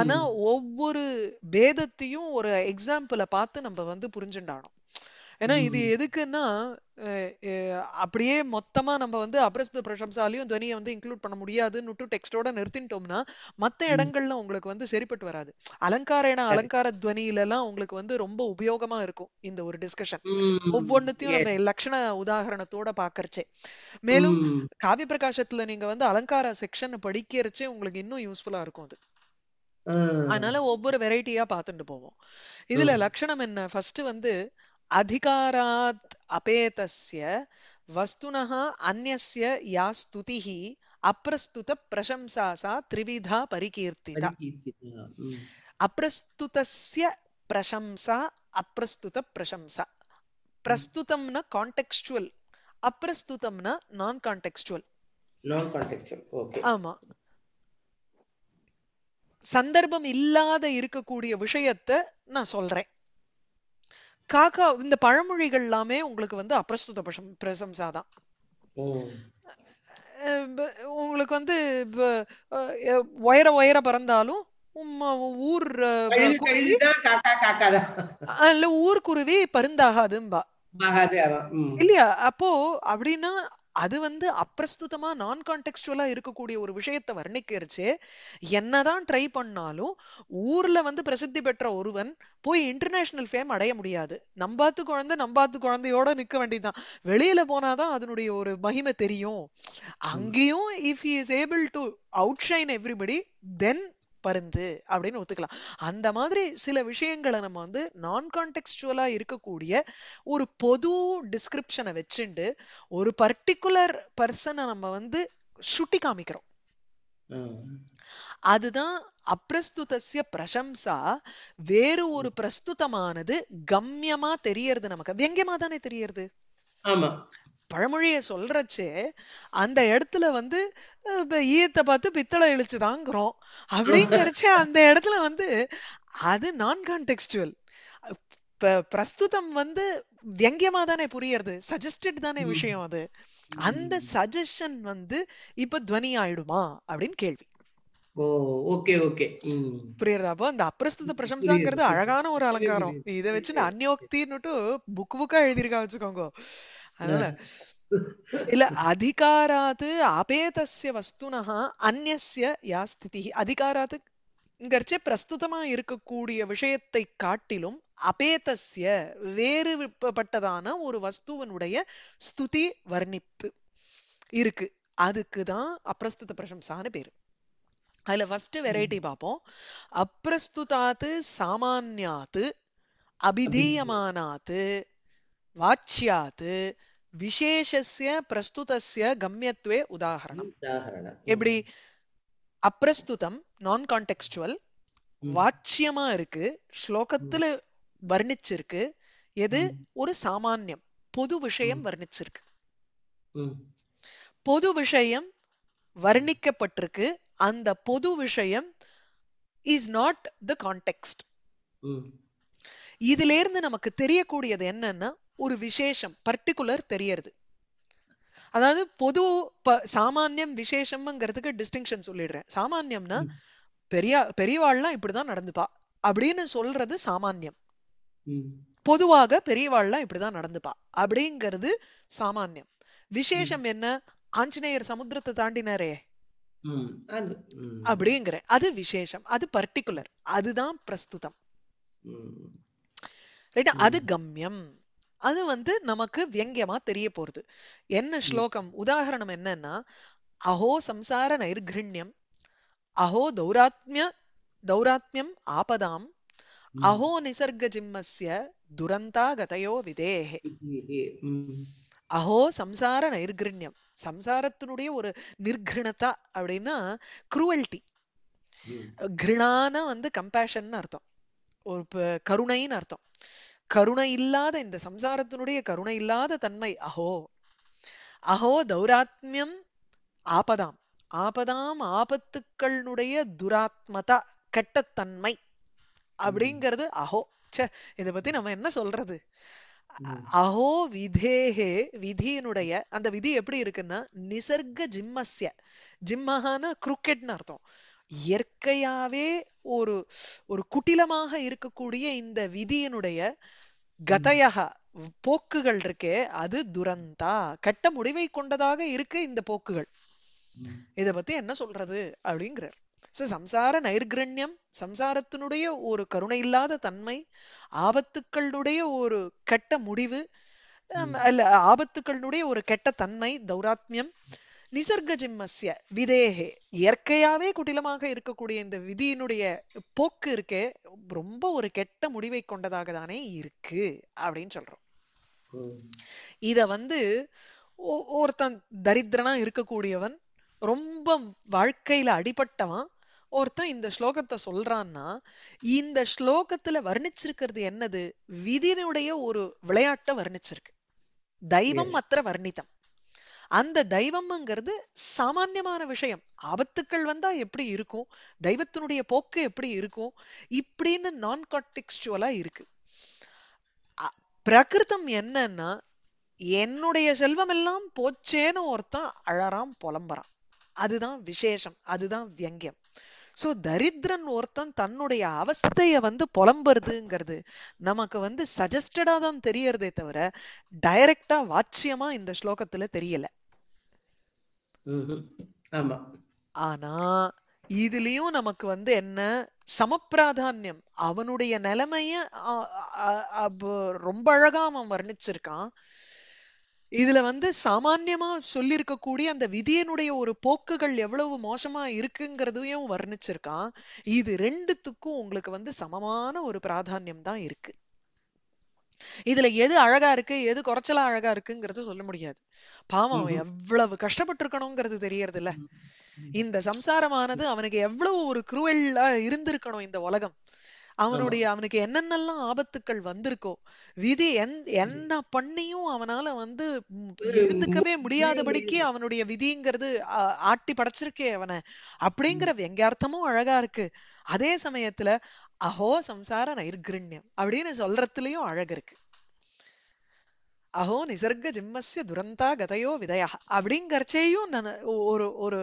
ஆனா ஒவ்வொரு பேதத்தையும் ஒரு எக்ஸாம்பிள பார்த்து நம்ம வந்து புரிஞ்சுண்டானோம் ஏன்னா இது எதுக்குன்னா அப்படியே மொத்தமா நம்ம வந்து அப்ரஸ்த பிரசம்சாலையும் துவனியை வந்து இன்க்ளூட் பண்ண முடியாதுன்னு டெக்ஸ்டோட நிறுத்திட்டோம்னா மத்த இடங்கள்ல உங்களுக்கு வந்து சரிப்பட்டு வராது அலங்கார என அலங்கார துவனியில எல்லாம் உங்களுக்கு வந்து ரொம்ப உபயோகமா இருக்கும் இந்த ஒரு டிஸ்கஷன் ஒவ்வொன்னுத்தையும் நம்ம லட்சண உதாகரணத்தோட பாக்குறச்சே மேலும் காவிய பிரகாசத்துல நீங்க வந்து அலங்கார செக்ஷன் படிக்கிறச்சே உங்களுக்கு இன்னும் யூஸ்ஃபுல்லா இருக்கும் அது அதனால ஒவ்வொரு வெரைட்டியா பாத்துட்டு போவோம் இதுல லட்சணம் என்ன ஃபர்ஸ்ட் வந்து அதிகாராத் அபேதஸ்ய வஸ்துனஹா அன்யஸ்ய யா ஸ்துதிஹி அப்ரஸ்துத பிரசம்சாசா த்ரிவிதா பரிகீர்த்திதா அப்ரஸ்துதஸ்ய பிரசம்சா அப்ரஸ்துத பிரசம்சா பிரஸ்துதம்னா கான்டெக்ஸ்டுவல் அப்ரஸ்துதம்னா நான் கான்டெக்ஸ்டுவல் நான் கான்டெக்ஸ்டுவல் ஓகே ஆமா சந்தர்ப்பம் இல்லாத இருக்கக்கூடிய விஷயத்தை நான் சொல்றேன் காக்கா இந்த பழமொழிகள் எல்லாமே உங்களுக்கு வந்து அப்பிரஸ்துத பிரசம்சா தான் உங்களுக்கு வந்து உயர உயர பறந்தாலும் ஊர் இல்ல ஊர் குருவி பருந்தாகாதும்பா இல்லையா அப்போ அப்படின்னா அது வந்து அப்பிரஸ்துதமா நான் கான்டெக்சுவலா இருக்கக்கூடிய ஒரு விஷயத்தை வர்ணிக்கிறச்சு என்னதான் ட்ரை பண்ணாலும் ஊர்ல வந்து பிரசித்தி பெற்ற ஒருவன் போய் இன்டர்நேஷனல் ஃபேம் அடைய முடியாது நம்பாத்து குழந்தை நம்பாத்து குழந்தையோட நிக்க வேண்டியதுதான் வெளியில போனாதான் அதனுடைய ஒரு மகிமை தெரியும் அங்கேயும் if he is able to outshine everybody then பருந்து அப்படின்னு ஒத்துக்கலாம் அந்த மாதிரி சில விஷயங்களை நம்ம வந்து நான் கான்டெக்சுவலா இருக்கக்கூடிய ஒரு பொது டிஸ்கிரிப்ஷனை வச்சுண்டு ஒரு பர்டிகுலர் பர்சனை நம்ம வந்து சுட்டி காமிக்கிறோம் அதுதான் அப்பிரஸ்துதசிய பிரசம்சா வேறு ஒரு பிரஸ்துதமானது கம்யமா தெரியறது நமக்கு வெங்கியமா தானே தெரியறது பழமொழியை சொல்றச்சு அந்த இடத்துல வந்து ஈயத்தை பார்த்து பித்தளை இழிச்சுதாங்கிறோம் அப்படிங்கிறச்சு அந்த இடத்துல வந்து அது நான் கான்டெக்சுவல் பிரஸ்துதம் வந்து வியங்கியமா தானே புரியறது சஜஸ்டட் தானே விஷயம் அது அந்த சஜஷன் வந்து இப்ப துவனி ஆயிடுமா அப்படின்னு கேள்வி ஓகே ஓகே அப்போ அந்த பிரசம்சாங்கிறது அழகான ஒரு அலங்காரம் இத வச்சு அந்யோக்தின்னுட்டு புக் புக்கா எழுதியிருக்கா வச்சுக்கோங்க அதனால *laughs* இல்ல அதிகாராது அபேதசிய வஸ்துனः அந்நிய யா ஸ்திதி இங்கர்ச்சே பிரஸ்துதமா இருக்கக்கூடிய விஷயத்தை காட்டிலும் வேறு வேறுபட்டதான ஒரு வஸ்துவனுடைய ஸ்துதி வர்ணிப்பு இருக்கு அதுக்குதான் அப்பிரஸ்துத பிரசம்சான பேரு அதுல ஃபர்ஸ்ட் வெரைட்டி பார்ப்போம் அப்பிரஸ்துதாத்து சாமானியாத்து அபிதீயமானாத்து வாட்சியாத்து விசேஷஸ்ய பிரஸ்துதஸ்ய கம்யத்வே உதாகரணம் எப்படி அப்பிரஸ்துதம் நான் கான்டெக்ஸ்டுவல் வாச்சியமா இருக்கு ஸ்லோகத்துல வர்ணிச்சிருக்கு எது ஒரு சாமானியம் பொது விஷயம் வர்ணிச்சிருக்கு பொது விஷயம் வர்ணிக்கப்பட்டிருக்கு அந்த பொது விஷயம் இஸ் நாட் த கான்டெக்ஸ்ட் இதுல இருந்து நமக்கு தெரியக்கூடியது என்னன்னா ஒரு விசேஷம் பர்டிகுலர் தெரியறது அதாவது பொது சாமானியம் விசேஷம்ங்கிறதுக்கு டிஸ்டிங்ஷன் சொல்லிடுறேன் சாமானியம்னா பெரிய பெரியவாள்லாம் இப்படிதான் நடந்துப்பா அப்படின்னு சொல்றது சாமானியம் பொதுவாக பெரியவாள்லாம் இப்படிதான் நடந்துப்பா அப்படிங்கிறது சாமானியம் விசேஷம் என்ன ஆஞ்சநேயர் சமுத்திரத்தை தாண்டினாரே அப்படிங்கிற அது விசேஷம் அது பர்டிகுலர் அதுதான் பிரஸ்துதம் ரைட் அது கம்யம் அது வந்து நமக்கு தெரிய போறது என்ன ஸ்லோகம் உதாரணம் என்னன்னா அஹோ சம்சார நைர்கிருண்யம் அஹோ தௌராத்மிய தௌராத்மியம் ஆபதாம் அஹோ நிசர்க ஜிம்மஸ்ய துரந்தா கதையோ விதேஹே அஹோ சம்சார நைர்கிருண்யம் சம்சாரத்தினுடைய ஒரு நிர்கிருணத்தா அப்படின்னா குருவல்டி கிருணான வந்து கம்பேஷன் அர்த்தம் ஒரு கருணைன்னு அர்த்தம் கருணை இல்லாத இந்த சம்சாரத்தினுடைய கருணை இல்லாத தன்மை அஹோ அஹோ தௌராத்மியம் ஆபதாம் ஆபதாம் ஆபத்துக்களுடைய துராத்மதா கெட்டத்தன்மை அப்படிங்கிறது அஹோ இத பத்தி நம்ம என்ன சொல்றது அஹோ விதேகே விதியினுடைய அந்த விதி எப்படி இருக்குன்னா நிசர்க ஜிம்மஸ்ய ஜிம்மஹான குருக்கெட்னு அர்த்தம் இயற்கையாவே ஒரு ஒரு குட்டிலமாக இருக்கக்கூடிய இந்த விதியினுடைய கதையக போக்குகள் இருக்கே அது துரந்தா கட்ட முடிவை கொண்டதாக இருக்கு இந்த போக்குகள் இத பத்தி என்ன சொல்றது அப்படிங்கிறார் சோ சம்சார நைர்கிரண்யம் சம்சாரத்தினுடைய ஒரு கருணை இல்லாத தன்மை ஆபத்துக்களுடைய ஒரு கெட்ட முடிவு அல்ல ஆபத்துக்களுடைய ஒரு கெட்ட தன்மை தௌராத்மியம் ஜிம்மஸ்ய விதேகே இயற்கையாவே குட்டிலமாக இருக்கக்கூடிய இந்த விதியினுடைய போக்கு இருக்கே ரொம்ப ஒரு கெட்ட முடிவை கொண்டதாக தானே இருக்கு அப்படின்னு சொல்றோம் இத வந்து ஒருத்தன் தரித்திரனா இருக்கக்கூடியவன் ரொம்ப வாழ்க்கையில அடிபட்டவன் ஒருத்தன் இந்த ஸ்லோகத்தை சொல்றான்னா இந்த ஸ்லோகத்துல வர்ணிச்சிருக்கிறது என்னது விதியினுடைய ஒரு விளையாட்டை வர்ணிச்சிருக்கு தெய்வம் அத்திர வர்ணிதம் அந்த தெய்வம்ங்கிறது சாமான்யமான விஷயம் ஆபத்துக்கள் வந்தா எப்படி இருக்கும் தெய்வத்தினுடைய போக்கு எப்படி இருக்கும் இப்படின்னு நான் கான்டெக்ஸ்டுவலா இருக்கு பிரகிருதம் என்னன்னா என்னுடைய செல்வம் எல்லாம் போச்சேன்னு ஒருத்தன் அழறாம் புலம்புறான் அதுதான் விசேஷம் அதுதான் வியங்கியம் சோ தரித்திரன் ஒருத்தன் தன்னுடைய அவஸ்தைய வந்து புலம்புறதுங்கிறது நமக்கு வந்து சஜஸ்டடா தான் தெரியறதே தவிர டைரக்டா வாட்சியமா இந்த ஸ்லோகத்துல தெரியல ஆனா இதுலயும் நமக்கு வந்து என்ன சமப்பிராதானியம் அவனுடைய நிலைமைய ரொம்ப அழகா அவன் வர்ணிச்சிருக்கான் இதுல வந்து சாமான்யமா சொல்லியிருக்கக்கூடிய அந்த விதியனுடைய ஒரு போக்குகள் எவ்வளவு மோசமா இருக்குங்கிறதையும் வர்ணிச்சிருக்கான் இது ரெண்டுத்துக்கும் உங்களுக்கு வந்து சமமான ஒரு பிராதானியம் தான் இருக்கு இதுல எது அழகா இருக்கு எது குறைச்சலா அழகா இருக்குங்கிறது சொல்ல முடியாது பாவம் அவன் எவ்வளவு கஷ்டப்பட்டு தெரியறது இல்ல இந்த சம்சாரமானது அவனுக்கு எவ்வளவு ஒரு குருவெல்லா இருந்திருக்கணும் இந்த உலகம் அவனுடைய அவனுக்கு என்னென்னலாம் ஆபத்துக்கள் வந்திருக்கோ விதி என்ன பண்ணியும் அவனால வந்து இருந்துக்கவே முடியாதபடிக்கு அவனுடைய விதிங்கிறது ஆட்டி படைச்சிருக்கே அவனை அப்படிங்கிற வெங்கார்த்தமும் அழகா இருக்கு அதே சமயத்துல அஹோ சம்சார நைர்கிருண்யம் அப்படின்னு சொல்றதுலயும் அழகு இருக்கு அஹோ நிசர்க ஜிம்மஸ்ய துரந்தா கதையோ விதையா அப்படிங்கிறச்சேயும் ஒரு ஒரு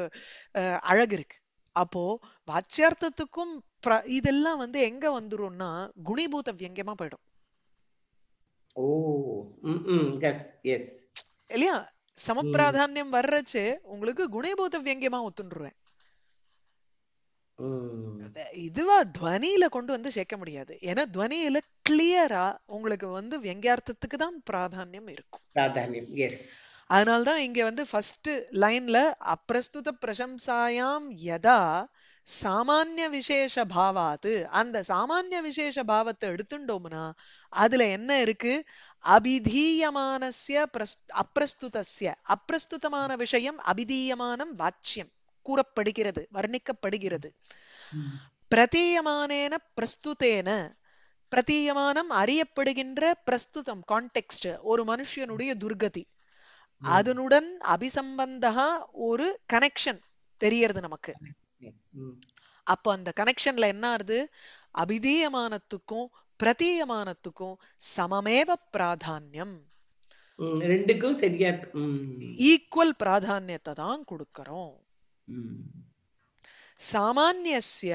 அழகு இருக்கு அப்போ வாச்சியார்த்தத்துக்கும் இதெல்லாம் வந்து எங்க வந்துரும்னா குணிபூத வியங்கமா போயிடும் ஓ எஸ் இல்லையா சமப்பிராதான்யம் வர்றச்சு உங்களுக்கு குணிபூத வியங்கியமா ஒத்துண்டுருவேன் இதுவா துவனியில கொண்டு வந்து சேர்க்க முடியாது ஏன்னா துவனியில கிளியரா உங்களுக்கு வந்து வியங்கார்த்தத்துக்கு தான் பிராதானியம் இருக்கும் பிராதானியம் எஸ் அதனால்தான் இங்க வந்து ஃபர்ஸ்ட் லைன்ல அப்பிரஸ்துத பிரசம்சாயாம் யதா சாமானிய விசேஷ பாவாத்து அந்த சாமானிய விசேஷ பாவத்தை எடுத்துட்டோம்னா அதுல என்ன இருக்கு அபிதீயமானசிய அப்பிரஸ்துதசிய அப்பிரஸ்துதமான விஷயம் அபிதீயமானம் வாச்சியம் கூறப்படுகிறது வர்ணிக்கப்படுகிறது பிரதீயமானேன பிரஸ்துதேன பிரதீயமானம் அறியப்படுகின்ற பிரஸ்துதம் கான்டெக்ட் ஒரு மனுஷனுடைய துர்கதி அதனுடன் அபிசம்பந்தா ஒரு கனெக்ஷன் தெரியறது நமக்கு அப்ப அந்த கனெக்ஷன்ல என்ன ஆறுது அபிதீயமானத்துக்கும் பிரதீயமானத்துக்கும் சமமேவ பிராதானியம் ரெண்டுக்கும் சரியா ஈக்குவல் பிராதானியத்தை தான் கொடுக்கறோம் சாமானியஸ்ய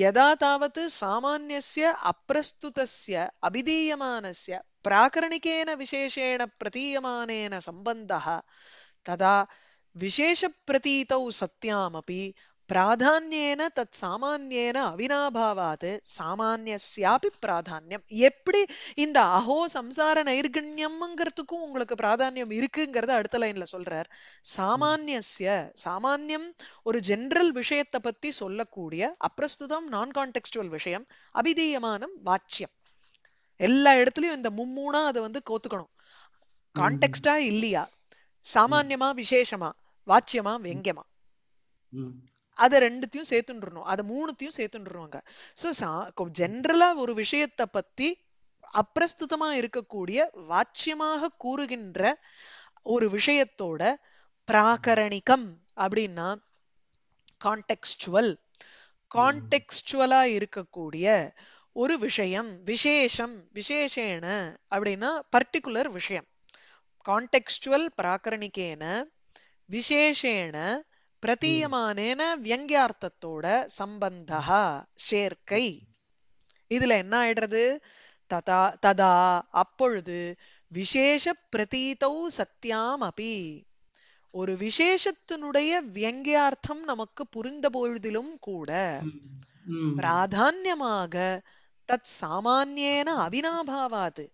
யதா தாவது சாமானியஸ்ய அப்பிரஸ்துதஸ்ய அபிதீயமானஸ்ய பிராகரணிகேன விசேஷேண பிரதீயமானேன சம்பந்தः ததா விசேஷ பிரதீதௌ சத்தியாமபி பிராதான்யேன தத் சாமான்யேன அவினாபாவாது சாமானியஸ்யாபி பிராதான்யம் எப்படி இந்த அஹோ சம்சார நைர்கண்யம்ங்கிறதுக்கும் உங்களுக்கு பிராதான்யம் இருக்குங்கிறத அடுத்த லைன்ல சொல்றார் சாமானியஸ்ய சாமானியம் ஒரு ஜென்ரல் விஷயத்தை பத்தி சொல்லக்கூடிய அப்பிரஸ்துதம் நான் கான்டெக்சுவல் விஷயம் அபிதீயமானம் வாச்சியம் எல்லா இடத்துலயும் இந்த மும்மூணா அதை வந்து கோத்துக்கணும் கான்டெக்ஸ்டா இல்லையா சாமான்யமா விசேஷமா வாச்சியமா வெங்கியமா அதை ரெண்டுத்தையும் சேர்த்துண்டுறணும் அதை மூணுத்தையும் சேர்த்துண்டுருவாங்க ஸோ சா ஜென்ரலா ஒரு விஷயத்தை பத்தி அப்பிரஸ்துதமா இருக்கக்கூடிய வாட்சியமாக கூறுகின்ற ஒரு விஷயத்தோட பிராகரணிகம் அப்படின்னா கான்டெக்ஸ்டுவல் கான்டெக்ஸ்டுவலா இருக்கக்கூடிய ஒரு விஷயம் விசேஷம் விசேஷேன அப்படின்னா பர்டிகுலர் விஷயம் கான்டெக்ஸ்டுவல் பிராகரணிக்கேன விசேஷேன பிரதீயமானேன வியங்கியார்த்தத்தோட சம்பந்தா சேர்க்கை இதுல என்ன ஆயிடுறது ததா ததா அப்பொழுது விசேஷ பிரதீதௌ சத்தியாம் அபி ஒரு விசேஷத்தினுடைய வியங்கியார்த்தம் நமக்கு புரிந்த பொழுதிலும் கூட பிராதான்யமாக தத் சாமானியேன அவினாபாவாது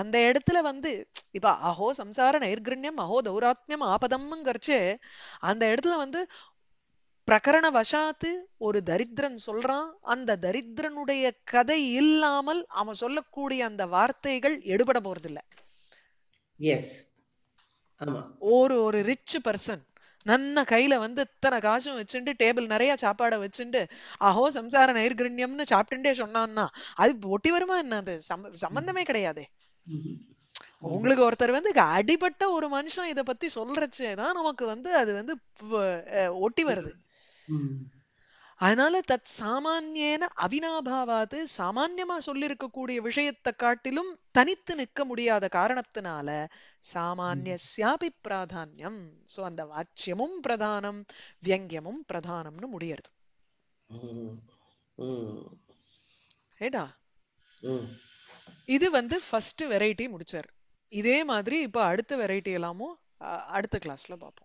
அந்த இடத்துல வந்து இப்ப அஹோ சம்சார நைர்கிருண்யம் அஹோ தௌராத்மியம் ஆபதம்ங்கிறச்சு அந்த இடத்துல வந்து பிரகரண வசாத்து ஒரு தரித்திரன் சொல்றான் அந்த தரித்திரனுடைய கதை இல்லாமல் அவன் சொல்லக்கூடிய அந்த வார்த்தைகள் எடுபட போறதில்லை ஒரு ஒரு ரிச் பர்சன் நன்ன கையில வந்து இத்தனை காசும் வச்சுட்டு டேபிள் நிறைய சாப்பாடை வச்சுட்டு அஹோ சம்சார நைர்கிருண்யம்னு சாப்பிட்டுட்டே சொன்னான்னா அது ஒட்டி வருமா என்ன அது சம்பந்தமே கிடையாது உங்களுக்கு ஒருத்தர் வந்து அடிபட்ட ஒரு மனுஷன் இத பத்தி சொல்றச்சேதான் நமக்கு வந்து அது வந்து ஒட்டி வருது அதனால தத் சாமானியன அவினாபாவாது சாமான்யமா சொல்லியிருக்கக்கூடிய விஷயத்தை காட்டிலும் தனித்து நிற்க முடியாத காரணத்தினால சாமானியாபி பிராதான்யம் சோ அந்த வாச்சியமும் பிரதானம் வியங்கியமும் பிரதானம்னு முடியறது ஏடா இது வந்து ஃபர்ஸ்ட் வெரைட்டி முடிச்சார் இதே மாதிரி இப்ப அடுத்த வெரைட்டி எல்லாமும் அடுத்த கிளாஸ்ல பார்ப்போம்